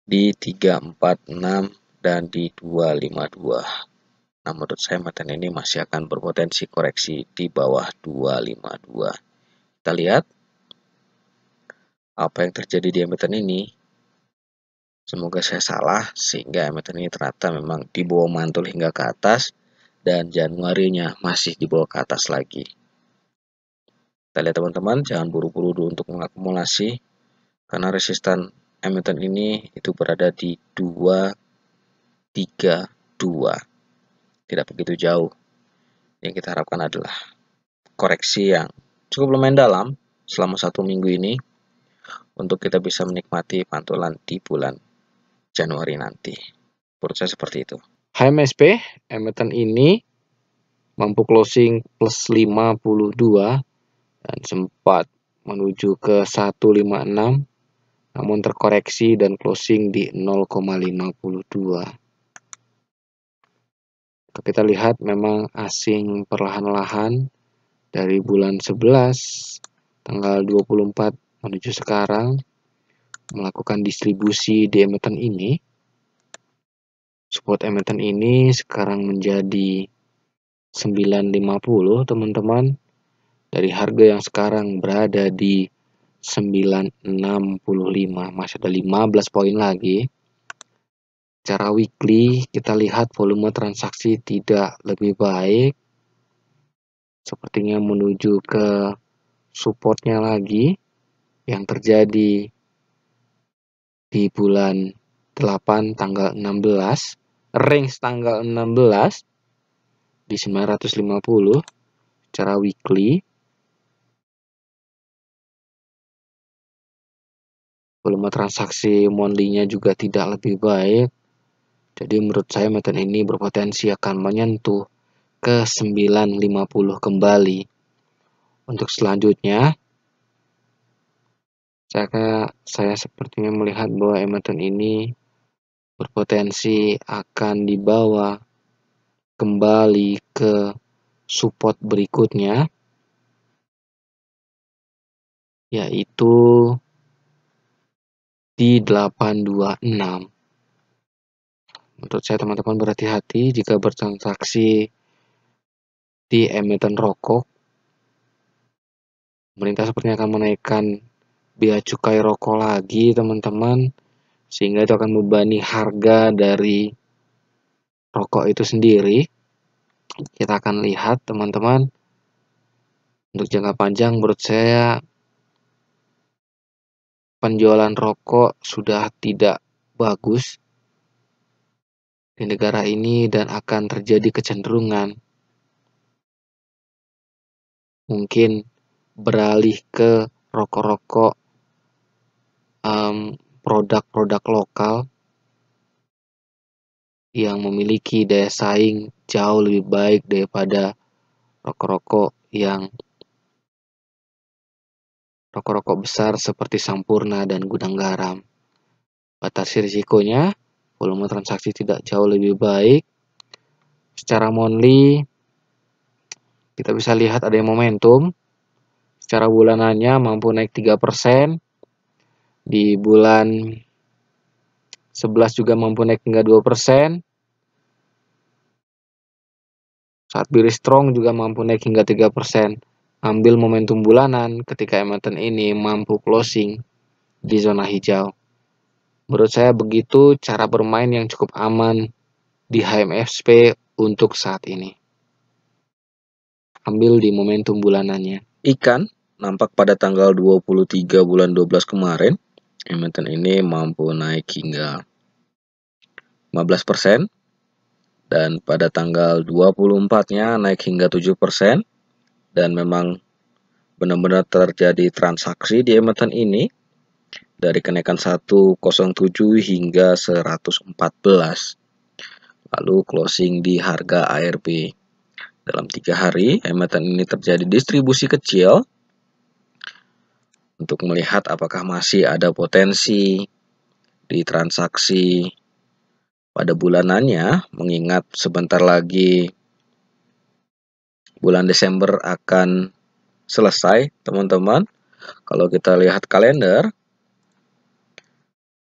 di 346 dan di 252. Nah, menurut saya matan ini masih akan berpotensi koreksi di bawah 252. Kita lihat apa yang terjadi di emiten ini. Semoga saya salah sehingga emiten ini ternyata memang di bawah mantul hingga ke atas dan Januarinya masih di bawah ke atas lagi. Kita lihat teman-teman, jangan buru-buru untuk mengakumulasi karena resisten emiten ini itu berada di 2 3, 2. Tidak begitu jauh. Yang kita harapkan adalah koreksi yang cukup lumayan dalam selama satu minggu ini untuk kita bisa menikmati pantulan di bulan Januari nanti. Menurut saya seperti itu. HMSP, emiten ini mampu closing plus 52 dan sempat menuju ke 156 namun terkoreksi dan closing di 0,52 kita lihat memang asing perlahan-lahan dari bulan 11 tanggal 24 menuju sekarang melakukan distribusi di emiten ini. Support emiten ini sekarang menjadi 950 teman-teman dari harga yang sekarang berada di 965 masih ada 15 poin lagi secara weekly kita lihat volume transaksi tidak lebih baik sepertinya menuju ke supportnya lagi yang terjadi di bulan 8 tanggal 16 range tanggal 16 di 950 secara weekly volume transaksi monthly juga tidak lebih baik jadi menurut saya meten ini berpotensi akan menyentuh ke 950 kembali. Untuk selanjutnya, saya, saya sepertinya melihat bahwa emiten ini berpotensi akan dibawa kembali ke support berikutnya, yaitu di 826. Menurut saya teman-teman berhati-hati jika bertransaksi di emiten rokok. Pemerintah sepertinya akan menaikkan biaya cukai rokok lagi teman-teman. Sehingga itu akan membebani harga dari rokok itu sendiri. Kita akan lihat teman-teman. Untuk jangka panjang menurut saya penjualan rokok sudah tidak bagus di negara ini dan akan terjadi kecenderungan mungkin beralih ke rokok-rokok produk produk-produk lokal yang memiliki daya saing jauh lebih baik daripada rokok-rokok yang rokok-rokok besar seperti Sampurna dan Gudang Garam. Batasi risikonya, volume transaksi tidak jauh lebih baik secara monthly kita bisa lihat ada yang momentum secara bulanannya mampu naik 3% di bulan 11 juga mampu naik hingga 2%. Saat Billy Strong juga mampu naik hingga 3%. Ambil momentum bulanan ketika emiten ini mampu closing di zona hijau. Menurut saya begitu cara bermain yang cukup aman di HMFSP untuk saat ini. Ambil di momentum bulanannya. Ikan nampak pada tanggal 23 bulan 12 kemarin, emiten ini mampu naik hingga 15% dan pada tanggal 24-nya naik hingga 7% dan memang benar-benar terjadi transaksi di emiten ini dari kenaikan 107 hingga 114. Lalu closing di harga ARB Dalam tiga hari, emiten ini terjadi distribusi kecil untuk melihat apakah masih ada potensi di transaksi pada bulanannya, mengingat sebentar lagi bulan Desember akan selesai, teman-teman. Kalau kita lihat kalender,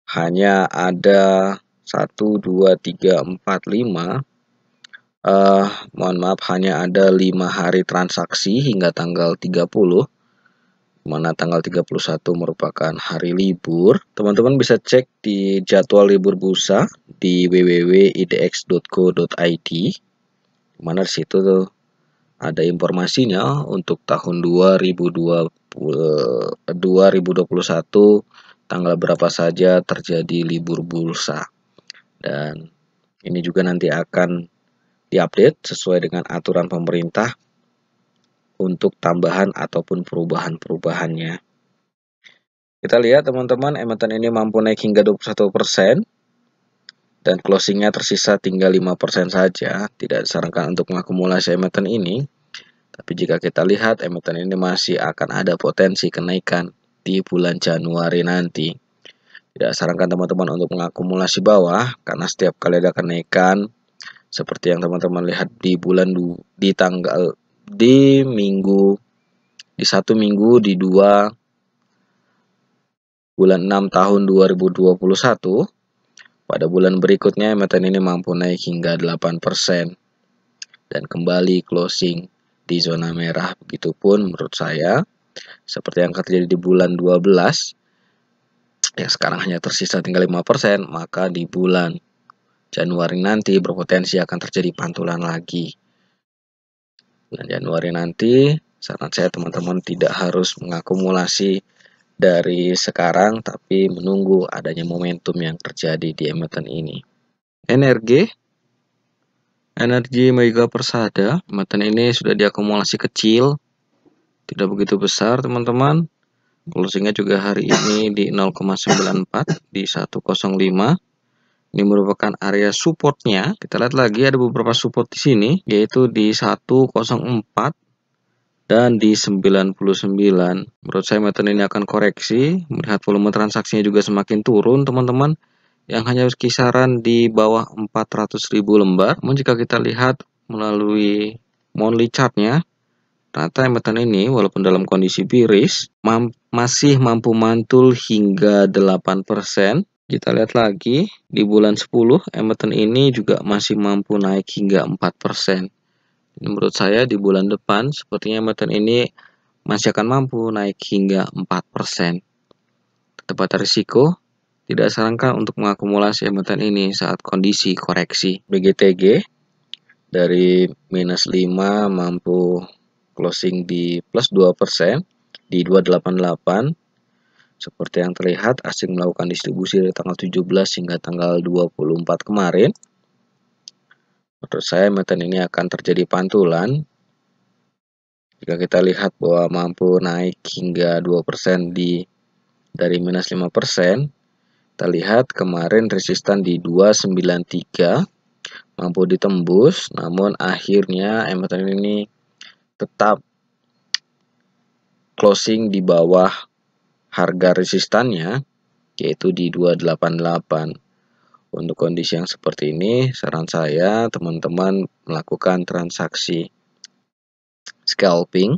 hanya ada 1, 2, 3, 4, 5 uh, mohon maaf hanya ada 5 hari transaksi hingga tanggal 30 mana tanggal 31 merupakan hari libur teman-teman bisa cek di jadwal libur bursa di www.idx.co.id mana situ tuh ada informasinya untuk tahun 2020 2021 tanggal berapa saja terjadi libur bursa. Dan ini juga nanti akan diupdate sesuai dengan aturan pemerintah untuk tambahan ataupun perubahan-perubahannya. Kita lihat teman-teman, emiten ini mampu naik hingga 21% dan closingnya tersisa tinggal 5% saja. Tidak disarankan untuk mengakumulasi emiten ini, tapi jika kita lihat emiten ini masih akan ada potensi kenaikan di bulan Januari nanti. Tidak sarankan teman-teman untuk mengakumulasi bawah karena setiap kali ada kenaikan seperti yang teman-teman lihat di bulan di tanggal di minggu di satu minggu di dua bulan 6 tahun 2021 pada bulan berikutnya emiten ini mampu naik hingga 8% dan kembali closing di zona merah begitu pun menurut saya seperti yang terjadi di bulan 12 yang sekarang hanya tersisa tinggal 5%, maka di bulan Januari nanti berpotensi akan terjadi pantulan lagi. Dan Januari nanti saran saya teman-teman tidak harus mengakumulasi dari sekarang tapi menunggu adanya momentum yang terjadi di emiten ini. Energi Energi Mega Persada, emiten ini sudah diakumulasi kecil tidak begitu besar teman-teman closingnya juga hari ini di 0,94 di 105 ini merupakan area supportnya kita lihat lagi ada beberapa support di sini yaitu di 104 dan di 99 menurut saya metode ini akan koreksi melihat volume transaksinya juga semakin turun teman-teman yang hanya kisaran di bawah 400.000 lembar namun jika kita lihat melalui monthly chartnya Ternyata emiten ini walaupun dalam kondisi bearish mam masih mampu mantul hingga 8%. Kita lihat lagi di bulan 10 emiten ini juga masih mampu naik hingga 4%. Menurut saya di bulan depan sepertinya emiten ini masih akan mampu naik hingga 4%. Tepat risiko tidak sarankan untuk mengakumulasi emiten ini saat kondisi koreksi. BGTG dari minus 5 mampu closing di plus 2% di 288 seperti yang terlihat asing melakukan distribusi dari tanggal 17 hingga tanggal 24 kemarin menurut saya meten ini akan terjadi pantulan jika kita lihat bahwa mampu naik hingga 2% di dari minus 5% kita lihat kemarin resisten di 293 mampu ditembus namun akhirnya emiten ini tetap closing di bawah harga resistannya yaitu di 288. Untuk kondisi yang seperti ini, saran saya teman-teman melakukan transaksi scalping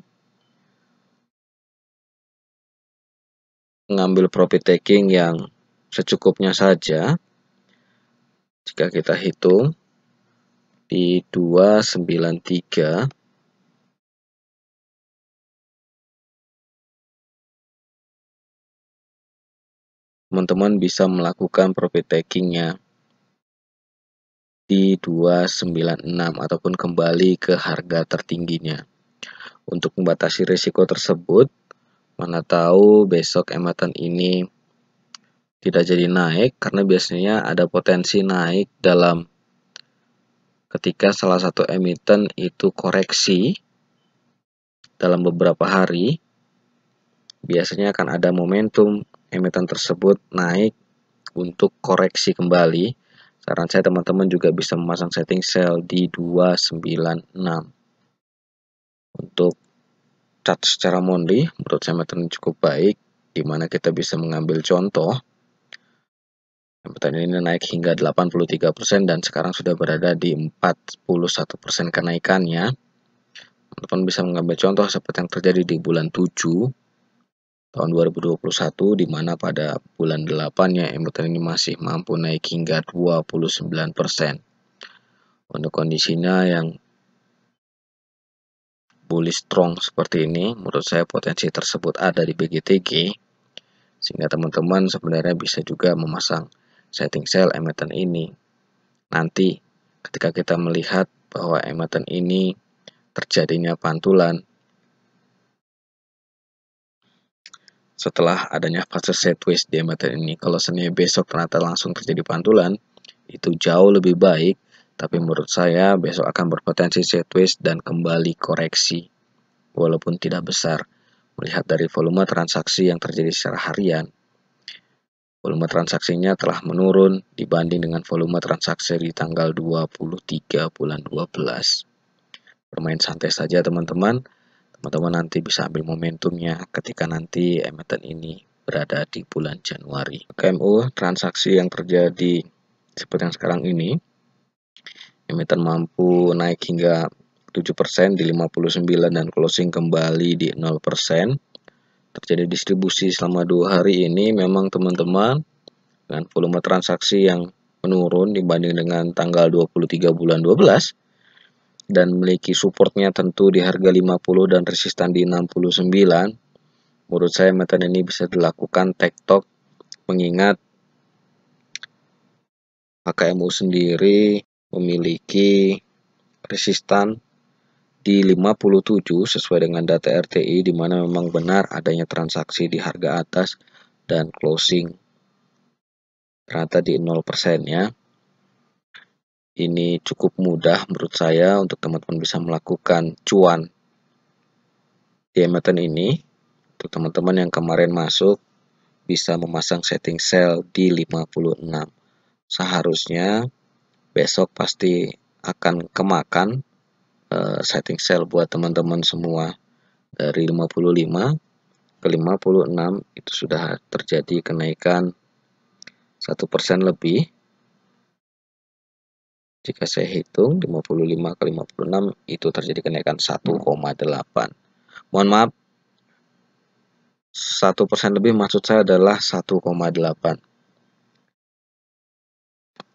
mengambil profit taking yang secukupnya saja. Jika kita hitung di 293 teman-teman bisa melakukan profit takingnya di 296 ataupun kembali ke harga tertingginya. Untuk membatasi risiko tersebut, mana tahu besok ematan ini tidak jadi naik karena biasanya ada potensi naik dalam ketika salah satu emiten itu koreksi dalam beberapa hari biasanya akan ada momentum emiten tersebut naik untuk koreksi kembali. Saran saya teman-teman juga bisa memasang setting sell di 296. Untuk chart secara monthly, menurut saya emiten cukup baik, di mana kita bisa mengambil contoh. emiten ini naik hingga 83% dan sekarang sudah berada di 41% kenaikannya. Teman-teman bisa mengambil contoh seperti yang terjadi di bulan 7 tahun 2021 di mana pada bulan 8 ya emiten ini masih mampu naik hingga 29%. Untuk kondisinya yang bullish strong seperti ini, menurut saya potensi tersebut ada di BGTG sehingga teman-teman sebenarnya bisa juga memasang setting sell emiten ini. Nanti ketika kita melihat bahwa emiten ini terjadinya pantulan setelah adanya fase sideways di emiten ini. Kalau seni besok ternyata langsung terjadi pantulan, itu jauh lebih baik. Tapi menurut saya besok akan berpotensi sideways dan kembali koreksi, walaupun tidak besar. Melihat dari volume transaksi yang terjadi secara harian, volume transaksinya telah menurun dibanding dengan volume transaksi di tanggal 23 bulan 12. Bermain santai saja teman-teman teman-teman nanti bisa ambil momentumnya ketika nanti emiten ini berada di bulan Januari. KMU transaksi yang terjadi seperti yang sekarang ini, emiten mampu naik hingga 7% di 59 dan closing kembali di 0%. Terjadi distribusi selama dua hari ini memang teman-teman dengan volume transaksi yang menurun dibanding dengan tanggal 23 bulan 12 dan memiliki supportnya tentu di harga 50 dan resistan di 69 menurut saya metode ini bisa dilakukan tektok mengingat HKMU sendiri memiliki resistan di 57 sesuai dengan data RTI di mana memang benar adanya transaksi di harga atas dan closing rata di 0% ya ini cukup mudah menurut saya untuk teman-teman bisa melakukan cuan di emiten ini untuk teman-teman yang kemarin masuk bisa memasang setting sell di 56 seharusnya besok pasti akan kemakan uh, setting sell buat teman-teman semua dari 55 ke 56 itu sudah terjadi kenaikan satu persen lebih jika saya hitung 55 ke 56 itu terjadi kenaikan 1,8. Hmm. Mohon maaf, 1% lebih maksud saya adalah 1,8.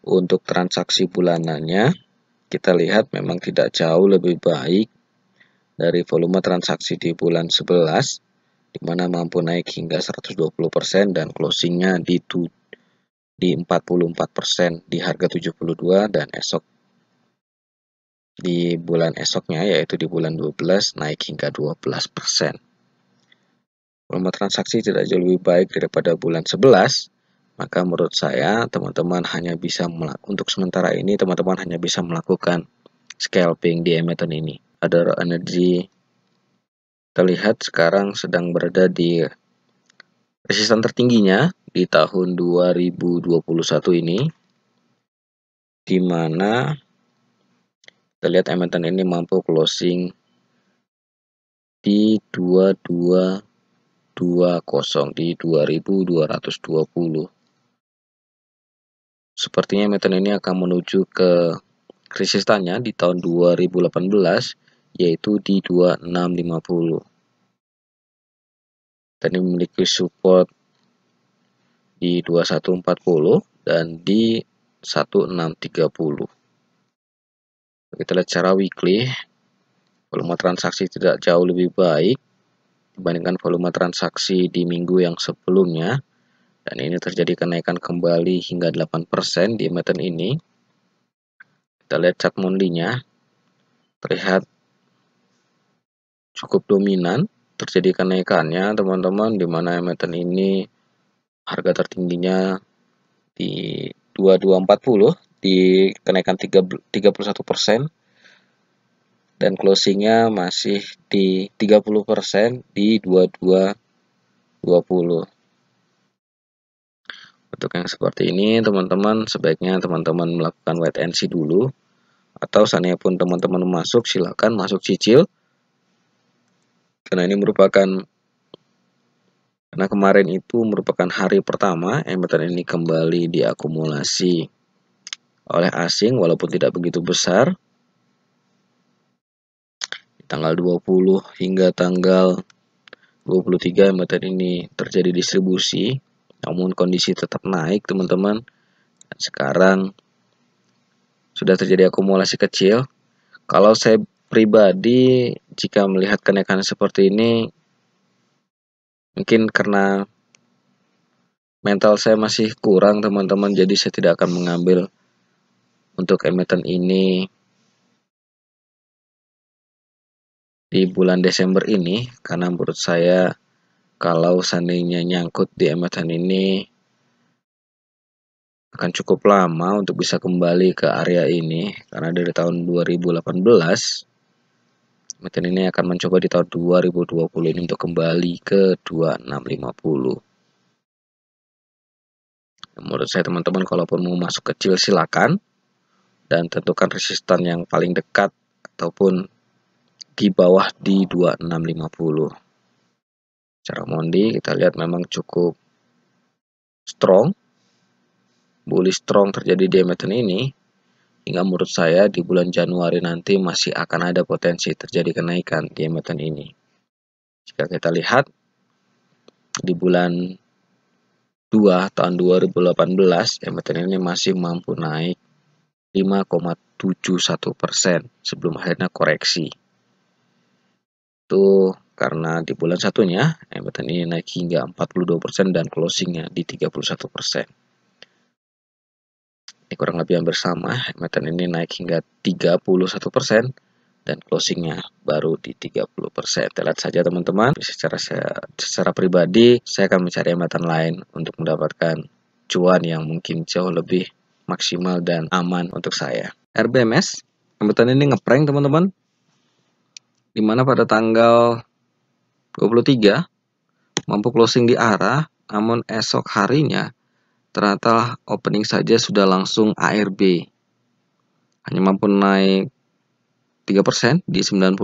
Untuk transaksi bulanannya, kita lihat memang tidak jauh lebih baik dari volume transaksi di bulan 11 di mana mampu naik hingga 120% dan closingnya di 7 di 44% di harga 72 dan esok di bulan esoknya yaitu di bulan 12 naik hingga 12%. Volume transaksi tidak jauh lebih baik daripada bulan 11, maka menurut saya teman-teman hanya bisa untuk sementara ini teman-teman hanya bisa melakukan scalping di Emeton ini. Ada energi terlihat sekarang sedang berada di resisten tertingginya di tahun 2021 ini di mana kita lihat emiten ini mampu closing di 2220 di 2220 sepertinya emiten ini akan menuju ke resistannya di tahun 2018 yaitu di 2650 dan ini memiliki support di 2140 dan di 1630. Kita lihat cara weekly, volume transaksi tidak jauh lebih baik dibandingkan volume transaksi di minggu yang sebelumnya. Dan ini terjadi kenaikan kembali hingga 8% di emiten ini. Kita lihat chart monthly-nya. Terlihat cukup dominan terjadi kenaikannya, teman-teman, di mana emiten ini harga tertingginya di 2240 di kenaikan 31 dan closingnya masih di 30 di 2220 untuk yang seperti ini teman-teman sebaiknya teman-teman melakukan wait and see dulu atau seandainya pun teman-teman masuk silahkan masuk cicil karena ini merupakan karena kemarin itu merupakan hari pertama emiten ini kembali diakumulasi oleh asing walaupun tidak begitu besar. Di tanggal 20 hingga tanggal 23 emiten ini terjadi distribusi namun kondisi tetap naik teman-teman. Sekarang sudah terjadi akumulasi kecil. Kalau saya pribadi jika melihat kenaikan seperti ini mungkin karena mental saya masih kurang teman-teman jadi saya tidak akan mengambil untuk emiten ini di bulan Desember ini karena menurut saya kalau seandainya nyangkut di emiten ini akan cukup lama untuk bisa kembali ke area ini karena dari tahun 2018 Meten ini akan mencoba di tahun 2020 ini untuk kembali ke 2650. Menurut saya teman-teman kalaupun mau masuk kecil silakan dan tentukan resisten yang paling dekat ataupun di bawah di 2650. Cara Mondi kita lihat memang cukup strong. Bullish strong terjadi di meten ini Hingga menurut saya di bulan Januari nanti masih akan ada potensi terjadi kenaikan di emiten ini. Jika kita lihat di bulan 2 tahun 2018 emiten ini masih mampu naik 5,71 persen sebelum akhirnya koreksi. Itu karena di bulan satunya emiten ini naik hingga 42 persen dan closingnya di 31 persen ini kurang lebih hampir sama emiten ini naik hingga 31% dan closingnya baru di 30%. Telat saja teman-teman. Secara saya, secara pribadi saya akan mencari emiten lain untuk mendapatkan cuan yang mungkin jauh lebih maksimal dan aman untuk saya. RBMS emiten ini ngeprank teman-teman. Dimana pada tanggal 23 mampu closing di arah namun esok harinya ternyata opening saja sudah langsung ARB. Hanya mampu naik 3% di 95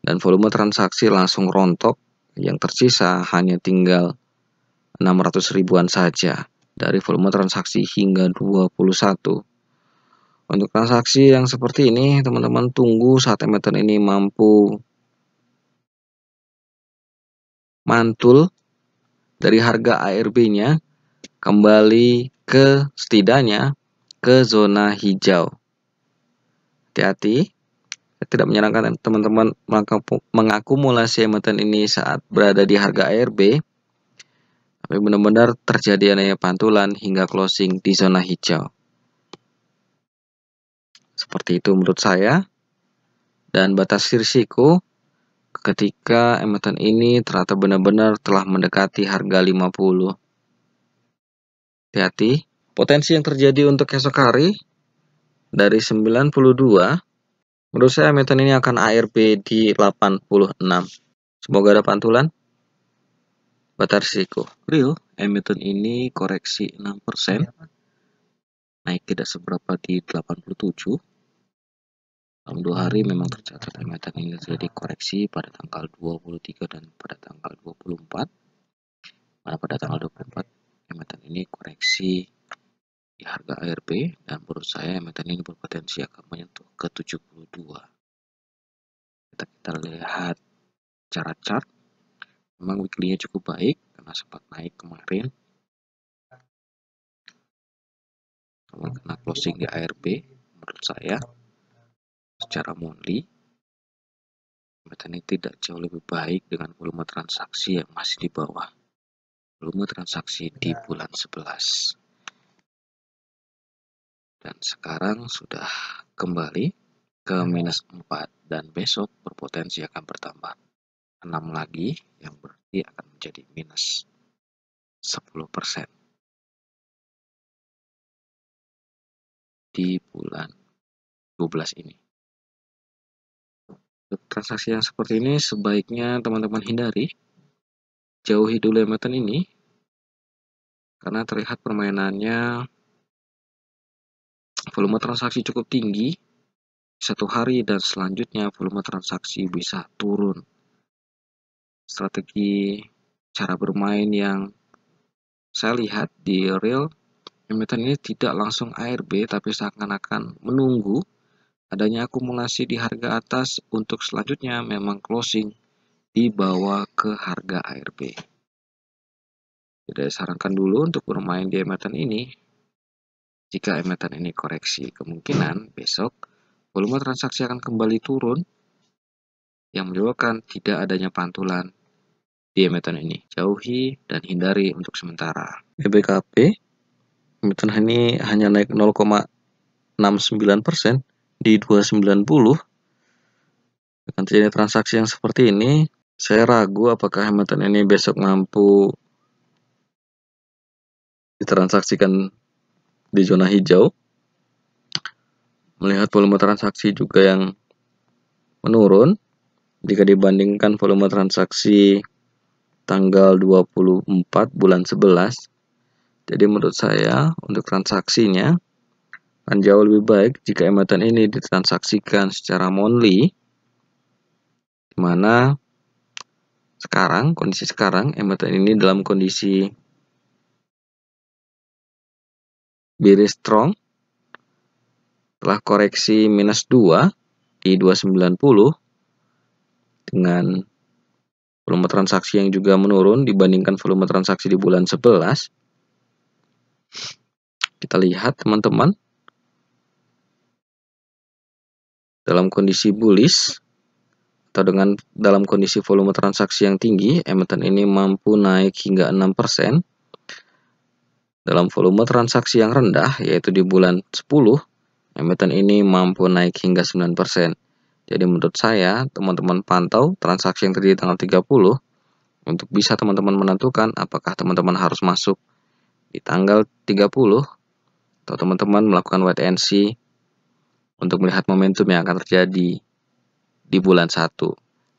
dan volume transaksi langsung rontok yang tersisa hanya tinggal 600 ribuan saja dari volume transaksi hingga 21. Untuk transaksi yang seperti ini teman-teman tunggu saat emiten ini mampu mantul dari harga ARB-nya kembali ke setidaknya ke zona hijau. Hati-hati, tidak menyarankan teman-teman mengakumulasi emiten ini saat berada di harga ARB. Tapi benar-benar terjadi adanya pantulan hingga closing di zona hijau. Seperti itu menurut saya. Dan batas risiko ketika emiten ini ternyata benar-benar telah mendekati harga 50. Hati-hati, potensi yang terjadi untuk esok hari dari 92, menurut saya Hamilton ini akan ARB di 86. Semoga ada pantulan. Batar risiko. Real, emiten eh, ini koreksi 6%. Iya, Naik tidak seberapa di 87. Dalam dua hari memang tercatat emiten ini terjadi koreksi pada tanggal 23 dan pada tanggal 24. Mana pada tanggal 24 emiten ini koreksi di harga ARB dan menurut saya emiten ini berpotensi akan menyentuh ke 72 kita, kita lihat cara chart memang weekly-nya cukup baik karena sempat naik kemarin namun karena closing di ARB menurut saya secara monthly emiten ini tidak jauh lebih baik dengan volume transaksi yang masih di bawah volume transaksi di iya. bulan 11 dan sekarang sudah kembali ke iya. minus 4 dan besok berpotensi akan bertambah 6 lagi yang berarti akan menjadi minus 10% di bulan 12 ini. transaksi yang seperti ini sebaiknya teman-teman hindari jauhi dulu emiten ini karena terlihat permainannya volume transaksi cukup tinggi satu hari dan selanjutnya volume transaksi bisa turun strategi cara bermain yang saya lihat di real emiten ini tidak langsung ARB tapi seakan-akan menunggu adanya akumulasi di harga atas untuk selanjutnya memang closing dibawa ke harga ARP. Saya sarankan dulu untuk bermain di emiten ini. Jika emiten ini koreksi, kemungkinan besok volume transaksi akan kembali turun yang menyebabkan tidak adanya pantulan di emiten ini. Jauhi dan hindari untuk sementara. E BBKP, emiten ini hanya naik 0,69% di 290. Dengan terjadi transaksi yang seperti ini, saya ragu apakah Hamilton ini besok mampu ditransaksikan di zona hijau. Melihat volume transaksi juga yang menurun jika dibandingkan volume transaksi tanggal 24 bulan 11. Jadi menurut saya untuk transaksinya akan jauh lebih baik jika emiten ini ditransaksikan secara monthly mana sekarang, kondisi sekarang, emiten ini dalam kondisi Biri Strong telah koreksi minus 2 di 290 dengan volume transaksi yang juga menurun dibandingkan volume transaksi di bulan 11. Kita lihat teman-teman. Dalam kondisi bullish, atau dengan dalam kondisi volume transaksi yang tinggi, emiten ini mampu naik hingga 6%. Dalam volume transaksi yang rendah, yaitu di bulan 10, emiten ini mampu naik hingga 9%. Jadi menurut saya, teman-teman pantau transaksi yang terjadi tanggal 30, untuk bisa teman-teman menentukan apakah teman-teman harus masuk di tanggal 30, atau teman-teman melakukan wait and see untuk melihat momentum yang akan terjadi di bulan 1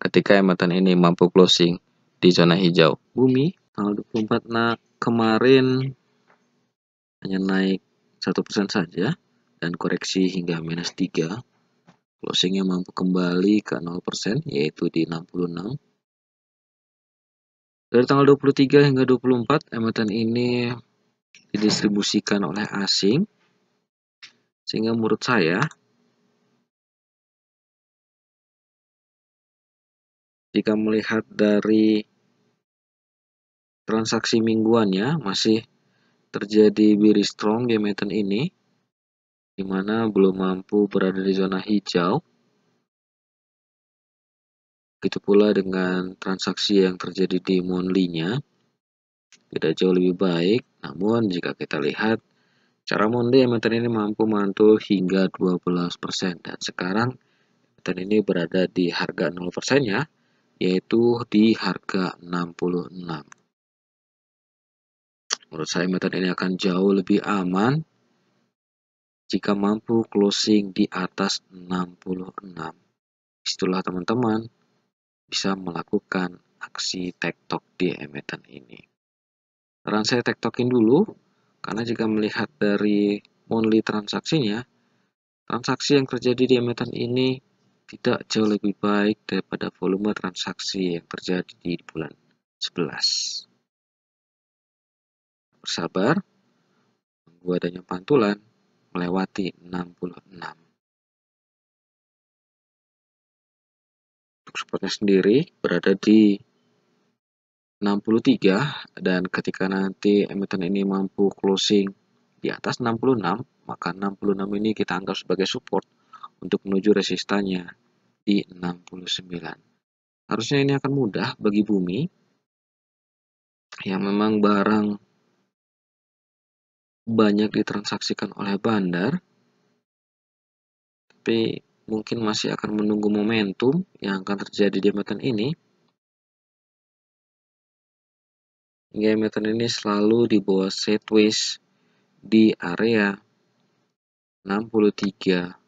ketika emiten ini mampu closing di zona hijau. Bumi tanggal 24 nah kemarin hanya naik 1% saja dan koreksi hingga minus 3. Closingnya mampu kembali ke 0% yaitu di 66. Dari tanggal 23 hingga 24, emiten ini didistribusikan oleh asing. Sehingga menurut saya, Jika melihat dari transaksi mingguannya masih terjadi bearish strong di meten ini di mana belum mampu berada di zona hijau. Begitu pula dengan transaksi yang terjadi di monthly-nya tidak jauh lebih baik. Namun jika kita lihat cara monthly emiten ini mampu mantul hingga 12% dan sekarang emiten ini berada di harga 0% ya yaitu di harga 66 menurut saya metode ini akan jauh lebih aman jika mampu closing di atas 66 setelah teman-teman bisa melakukan aksi tektok di emiten ini Sekarang saya tektokin dulu karena jika melihat dari monthly transaksinya transaksi yang terjadi di emiten ini tidak jauh lebih baik daripada volume transaksi yang terjadi di bulan 11. Bersabar, menunggu adanya pantulan melewati 66. Untuk supportnya sendiri berada di 63 dan ketika nanti emiten ini mampu closing di atas 66 maka 66 ini kita anggap sebagai support untuk menuju resistannya di 69. Harusnya ini akan mudah bagi bumi yang memang barang banyak ditransaksikan oleh bandar tapi mungkin masih akan menunggu momentum yang akan terjadi di emiten ini hingga emiten ini selalu di bawah sideways di area 63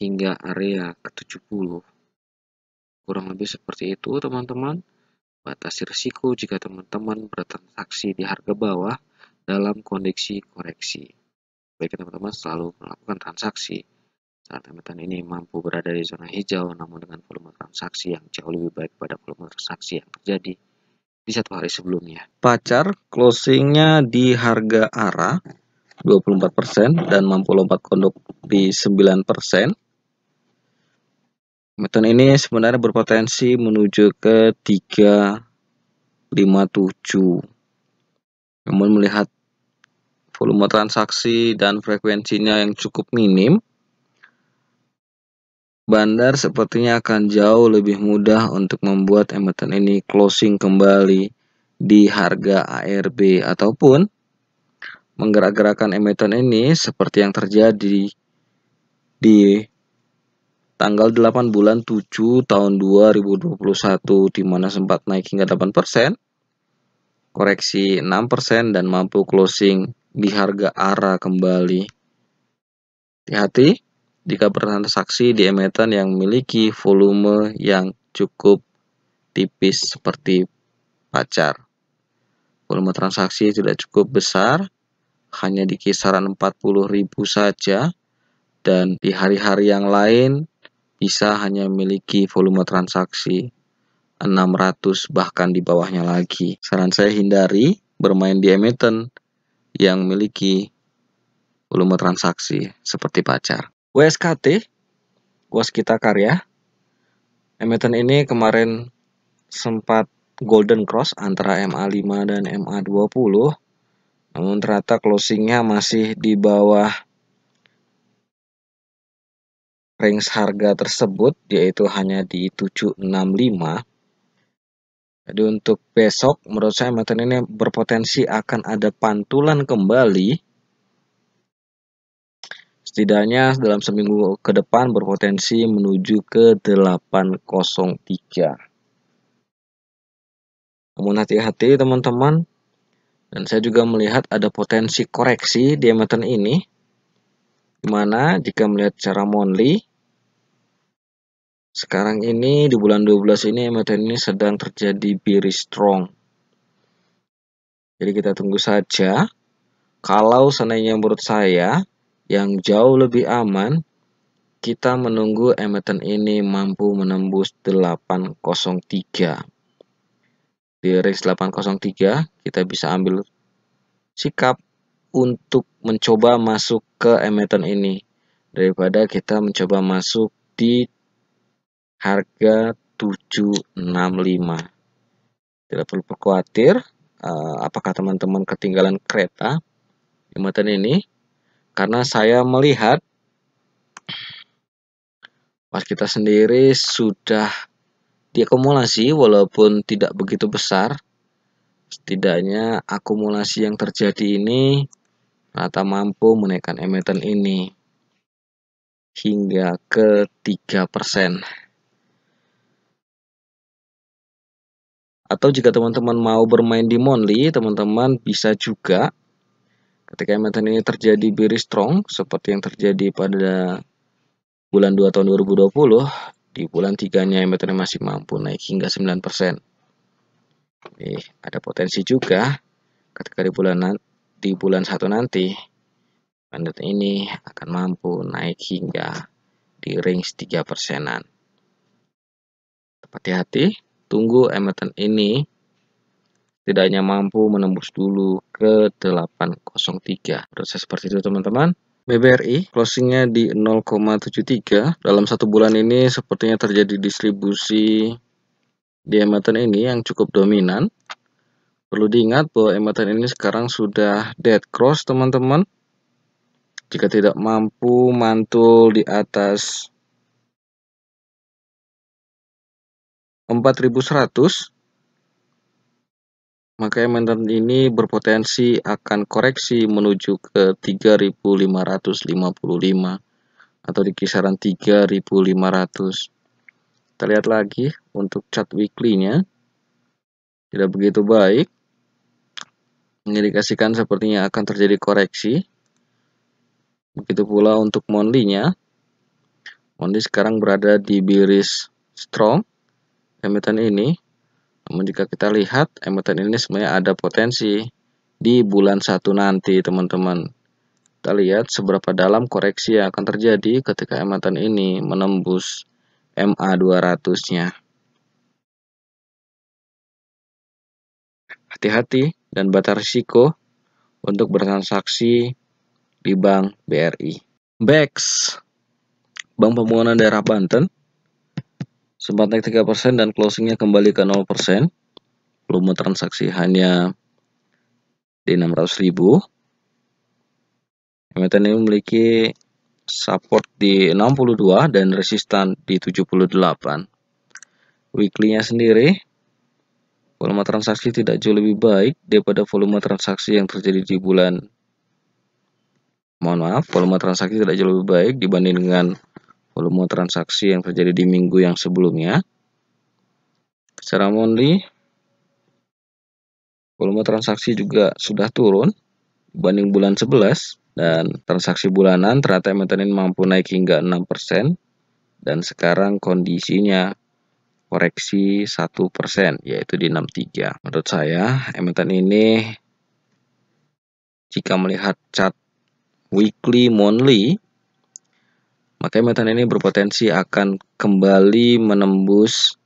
hingga area ke-70. Kurang lebih seperti itu teman-teman. Batasi risiko jika teman-teman bertransaksi di harga bawah dalam kondisi koreksi. Baik teman-teman selalu melakukan transaksi. Saat teman teman ini mampu berada di zona hijau namun dengan volume transaksi yang jauh lebih baik pada volume transaksi yang terjadi di satu hari sebelumnya. Pacar closingnya di harga arah 24% dan mampu lompat konduk di 9%. Meton ini sebenarnya berpotensi menuju ke 357. Namun melihat volume transaksi dan frekuensinya yang cukup minim, bandar sepertinya akan jauh lebih mudah untuk membuat emiten ini closing kembali di harga ARB ataupun menggerak-gerakan emiten ini seperti yang terjadi di tanggal 8 bulan 7 tahun 2021 di mana sempat naik hingga 8%, koreksi 6% dan mampu closing di harga arah kembali. Hati-hati jika bertransaksi di emiten yang memiliki volume yang cukup tipis seperti pacar. Volume transaksi tidak cukup besar, hanya di kisaran 40.000 saja dan di hari-hari yang lain bisa hanya memiliki volume transaksi 600 bahkan di bawahnya lagi. Saran saya hindari bermain di emiten yang memiliki volume transaksi seperti pacar. WSKT, kita Karya, emiten ini kemarin sempat golden cross antara MA5 dan MA20 namun ternyata closingnya masih di bawah range harga tersebut yaitu hanya di 765 jadi untuk besok menurut saya meten ini berpotensi akan ada pantulan kembali setidaknya dalam seminggu ke depan berpotensi menuju ke 803. Namun hati-hati teman-teman. Dan saya juga melihat ada potensi koreksi diameter ini. Dimana jika melihat secara monthly, sekarang ini di bulan 12 ini emiten ini sedang terjadi bearish strong. Jadi kita tunggu saja. Kalau seandainya menurut saya yang jauh lebih aman kita menunggu emiten ini mampu menembus 803. Di range 803 kita bisa ambil sikap untuk mencoba masuk ke emiten ini daripada kita mencoba masuk di harga 765 tidak perlu khawatir uh, eh, apakah teman-teman ketinggalan kereta jembatan ini karena saya melihat pas kita sendiri sudah diakumulasi walaupun tidak begitu besar setidaknya akumulasi yang terjadi ini rata mampu menaikkan emiten ini hingga ke 3%. Atau jika teman-teman mau bermain di monthly, teman-teman bisa juga ketika emiten ini terjadi bearish strong seperti yang terjadi pada bulan 2 tahun 2020, di bulan 3-nya emiten masih mampu naik hingga 9%. Nih, ada potensi juga ketika di bulan di bulan 1 nanti emiten ini akan mampu naik hingga di range 3 persenan. Hati-hati Tunggu emiten ini tidaknya mampu menembus dulu ke 803. Proses seperti itu teman-teman. BBRI closingnya di 0,73 dalam satu bulan ini sepertinya terjadi distribusi di emiten ini yang cukup dominan perlu diingat bahwa emiten ini sekarang sudah dead cross teman-teman jika tidak mampu mantul di atas 4100 maka emiten ini berpotensi akan koreksi menuju ke 3555 atau di kisaran 3500. Kita lihat lagi untuk chart weekly-nya. Tidak begitu baik. Mengindikasikan sepertinya akan terjadi koreksi. Begitu pula untuk monthly-nya. Monthly sekarang berada di bearish strong emiten ini. Namun jika kita lihat emiten ini sebenarnya ada potensi di bulan 1 nanti teman-teman. Kita lihat seberapa dalam koreksi yang akan terjadi ketika emiten ini menembus MA 200-nya. Hati-hati dan batas risiko untuk bertransaksi di Bank BRI. BEX, Bank Pembangunan Daerah Banten, sempat naik 3% dan closingnya kembali ke 0%. Volume transaksi hanya di 600 ribu. emiten ini memiliki support di 62 dan resistan di 78. Weekly-nya sendiri, volume transaksi tidak jauh lebih baik daripada volume transaksi yang terjadi di bulan Mohon maaf, volume transaksi tidak jauh lebih baik dibanding dengan volume transaksi yang terjadi di minggu yang sebelumnya. Secara monthly, volume transaksi juga sudah turun dibanding bulan 11 dan transaksi bulanan ternyata ini mampu naik hingga 6% dan sekarang kondisinya koreksi 1% yaitu di 63. Menurut saya emiten ini jika melihat chart weekly monthly Makanya metan ini berpotensi akan kembali menembus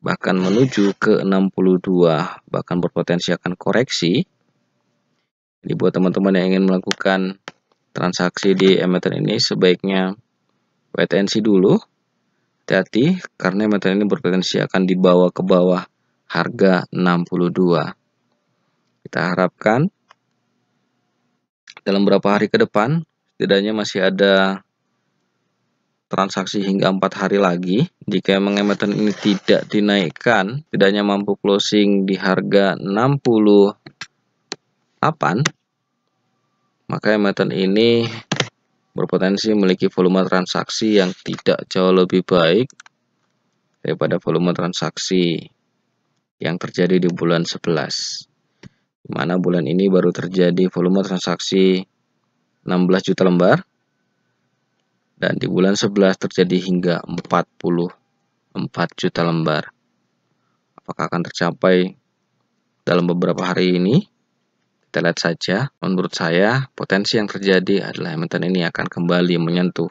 bahkan menuju ke 62, bahkan berpotensi akan koreksi. Jadi buat teman-teman yang ingin melakukan transaksi di emiten ini sebaiknya wait and see dulu. Hati-hati karena emiten ini berpotensi akan dibawa ke bawah harga 62. Kita harapkan dalam beberapa hari ke depan setidaknya masih ada transaksi hingga empat hari lagi. Jika mengemeten ini tidak dinaikkan, tidaknya mampu closing di harga 68, maka emiten ini berpotensi memiliki volume transaksi yang tidak jauh lebih baik daripada volume transaksi yang terjadi di bulan 11. Di mana bulan ini baru terjadi volume transaksi 16 juta lembar dan di bulan 11 terjadi hingga 44 juta lembar. Apakah akan tercapai dalam beberapa hari ini? Kita lihat saja. Menurut saya, potensi yang terjadi adalah emiten ini akan kembali menyentuh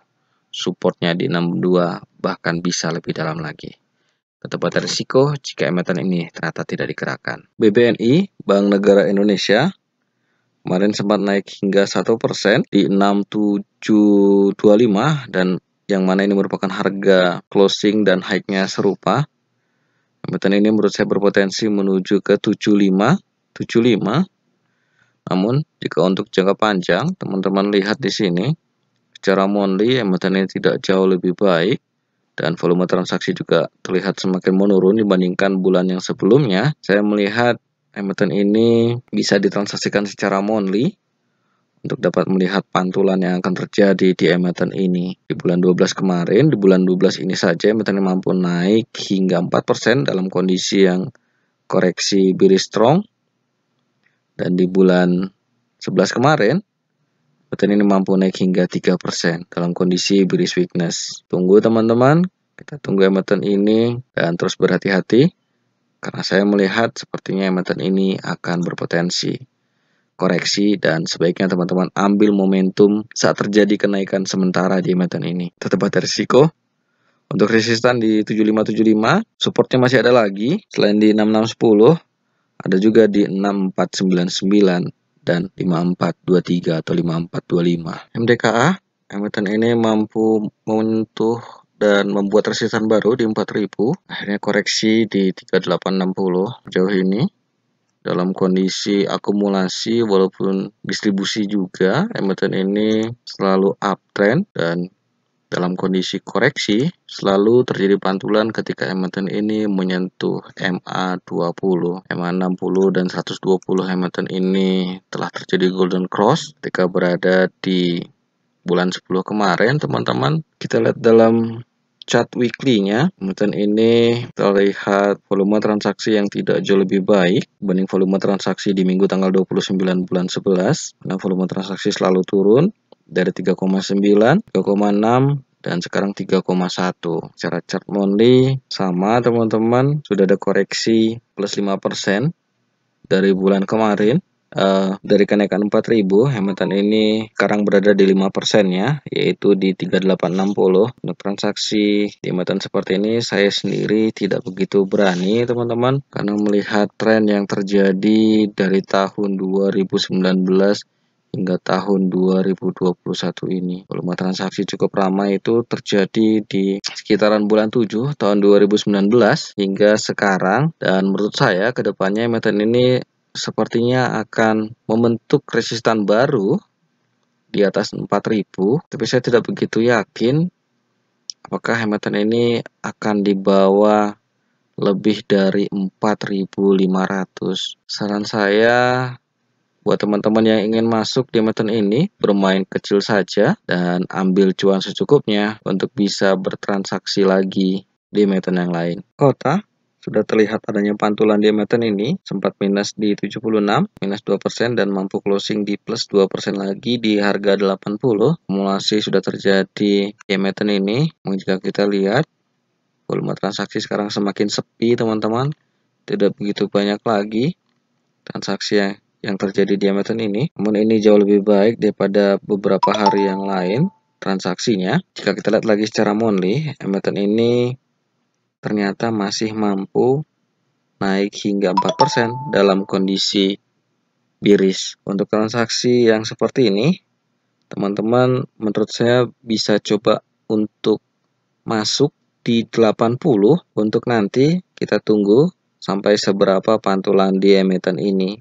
supportnya di 62 bahkan bisa lebih dalam lagi. Ketepatan risiko jika emiten ini ternyata tidak dikerahkan. BBNI, Bank Negara Indonesia, Kemarin sempat naik hingga 1% di 6725 dan yang mana ini merupakan harga closing dan high-nya serupa. Emiten ini menurut saya berpotensi menuju ke 75, 75. Namun jika untuk jangka panjang, teman-teman lihat di sini secara monthly emiten ini tidak jauh lebih baik dan volume transaksi juga terlihat semakin menurun dibandingkan bulan yang sebelumnya. Saya melihat Emiten ini bisa ditransaksikan secara monthly untuk dapat melihat pantulan yang akan terjadi di emiten ini. Di bulan 12 kemarin, di bulan 12 ini saja emiten mampu naik hingga 4% dalam kondisi yang koreksi bearish strong. Dan di bulan 11 kemarin, emiten ini mampu naik hingga 3% dalam kondisi bearish weakness. Tunggu teman-teman, kita tunggu emiten ini dan terus berhati-hati karena saya melihat sepertinya emiten ini akan berpotensi koreksi dan sebaiknya teman-teman ambil momentum saat terjadi kenaikan sementara di emiten ini. Tetap ada risiko. Untuk resistan di 7575, supportnya masih ada lagi selain di 6610, ada juga di 6499 dan 5423 atau 5425. MDKA, emiten ini mampu menyentuh dan membuat resisten baru di 4000 akhirnya koreksi di 3860 jauh ini dalam kondisi akumulasi walaupun distribusi juga emiten ini selalu uptrend dan dalam kondisi koreksi selalu terjadi pantulan ketika emiten ini menyentuh MA 20, MA 60 dan 120 emiten ini telah terjadi golden cross ketika berada di bulan 10 kemarin teman-teman kita lihat dalam chart weekly-nya kemudian ini terlihat volume transaksi yang tidak jauh lebih baik banding volume transaksi di minggu tanggal 29 bulan 11 nah volume transaksi selalu turun dari 3,9 3,6 dan sekarang 3,1 secara chart monthly sama teman-teman sudah ada koreksi plus 5% dari bulan kemarin Uh, dari kenaikan 4000 hematan ini sekarang berada di 5% ya yaitu di 3860 untuk transaksi di hematan seperti ini saya sendiri tidak begitu berani teman-teman karena melihat tren yang terjadi dari tahun 2019 hingga tahun 2021 ini. Volume transaksi cukup ramai itu terjadi di sekitaran bulan 7 tahun 2019 hingga sekarang dan menurut saya kedepannya meten ini sepertinya akan membentuk resistan baru di atas 4000 tapi saya tidak begitu yakin apakah hematan ini akan dibawa lebih dari 4500 saran saya buat teman-teman yang ingin masuk di hematan ini bermain kecil saja dan ambil cuan secukupnya untuk bisa bertransaksi lagi di hematan yang lain kota sudah terlihat adanya pantulan diemeten ini sempat minus di 76 minus 2% dan mampu closing di plus 2% lagi di harga 80 akumulasi sudah terjadi diemeten ini jika kita lihat volume transaksi sekarang semakin sepi teman-teman tidak begitu banyak lagi transaksi yang, yang terjadi di emiten ini namun ini jauh lebih baik daripada beberapa hari yang lain transaksinya jika kita lihat lagi secara monthly emiten ini ternyata masih mampu naik hingga 4% dalam kondisi biris. Untuk transaksi yang seperti ini, teman-teman menurut saya bisa coba untuk masuk di 80 untuk nanti kita tunggu sampai seberapa pantulan di emiten ini.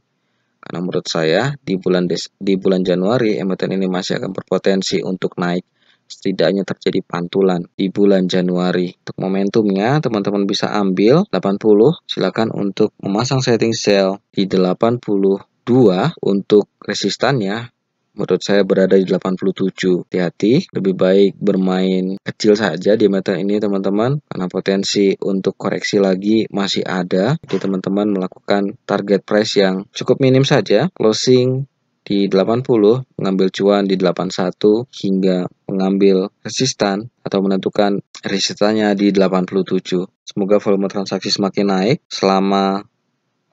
Karena menurut saya di bulan di bulan Januari emiten ini masih akan berpotensi untuk naik setidaknya terjadi pantulan di bulan Januari. Untuk momentumnya, teman-teman bisa ambil 80, silakan untuk memasang setting sell di 82 untuk resistannya menurut saya berada di 87. Hati-hati, lebih baik bermain kecil saja di mata ini teman-teman, karena potensi untuk koreksi lagi masih ada. Jadi teman-teman melakukan target price yang cukup minim saja, closing di 80 mengambil cuan di 81 hingga mengambil resistan atau menentukan resistannya di 87. Semoga volume transaksi semakin naik selama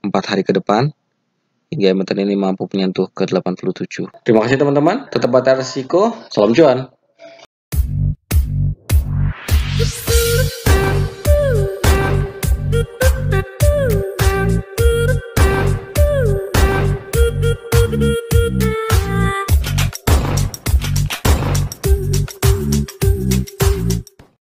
4 hari ke depan hingga emiten ini mampu menyentuh ke 87. Terima kasih teman-teman, tetap batas risiko, salam cuan. Thank you.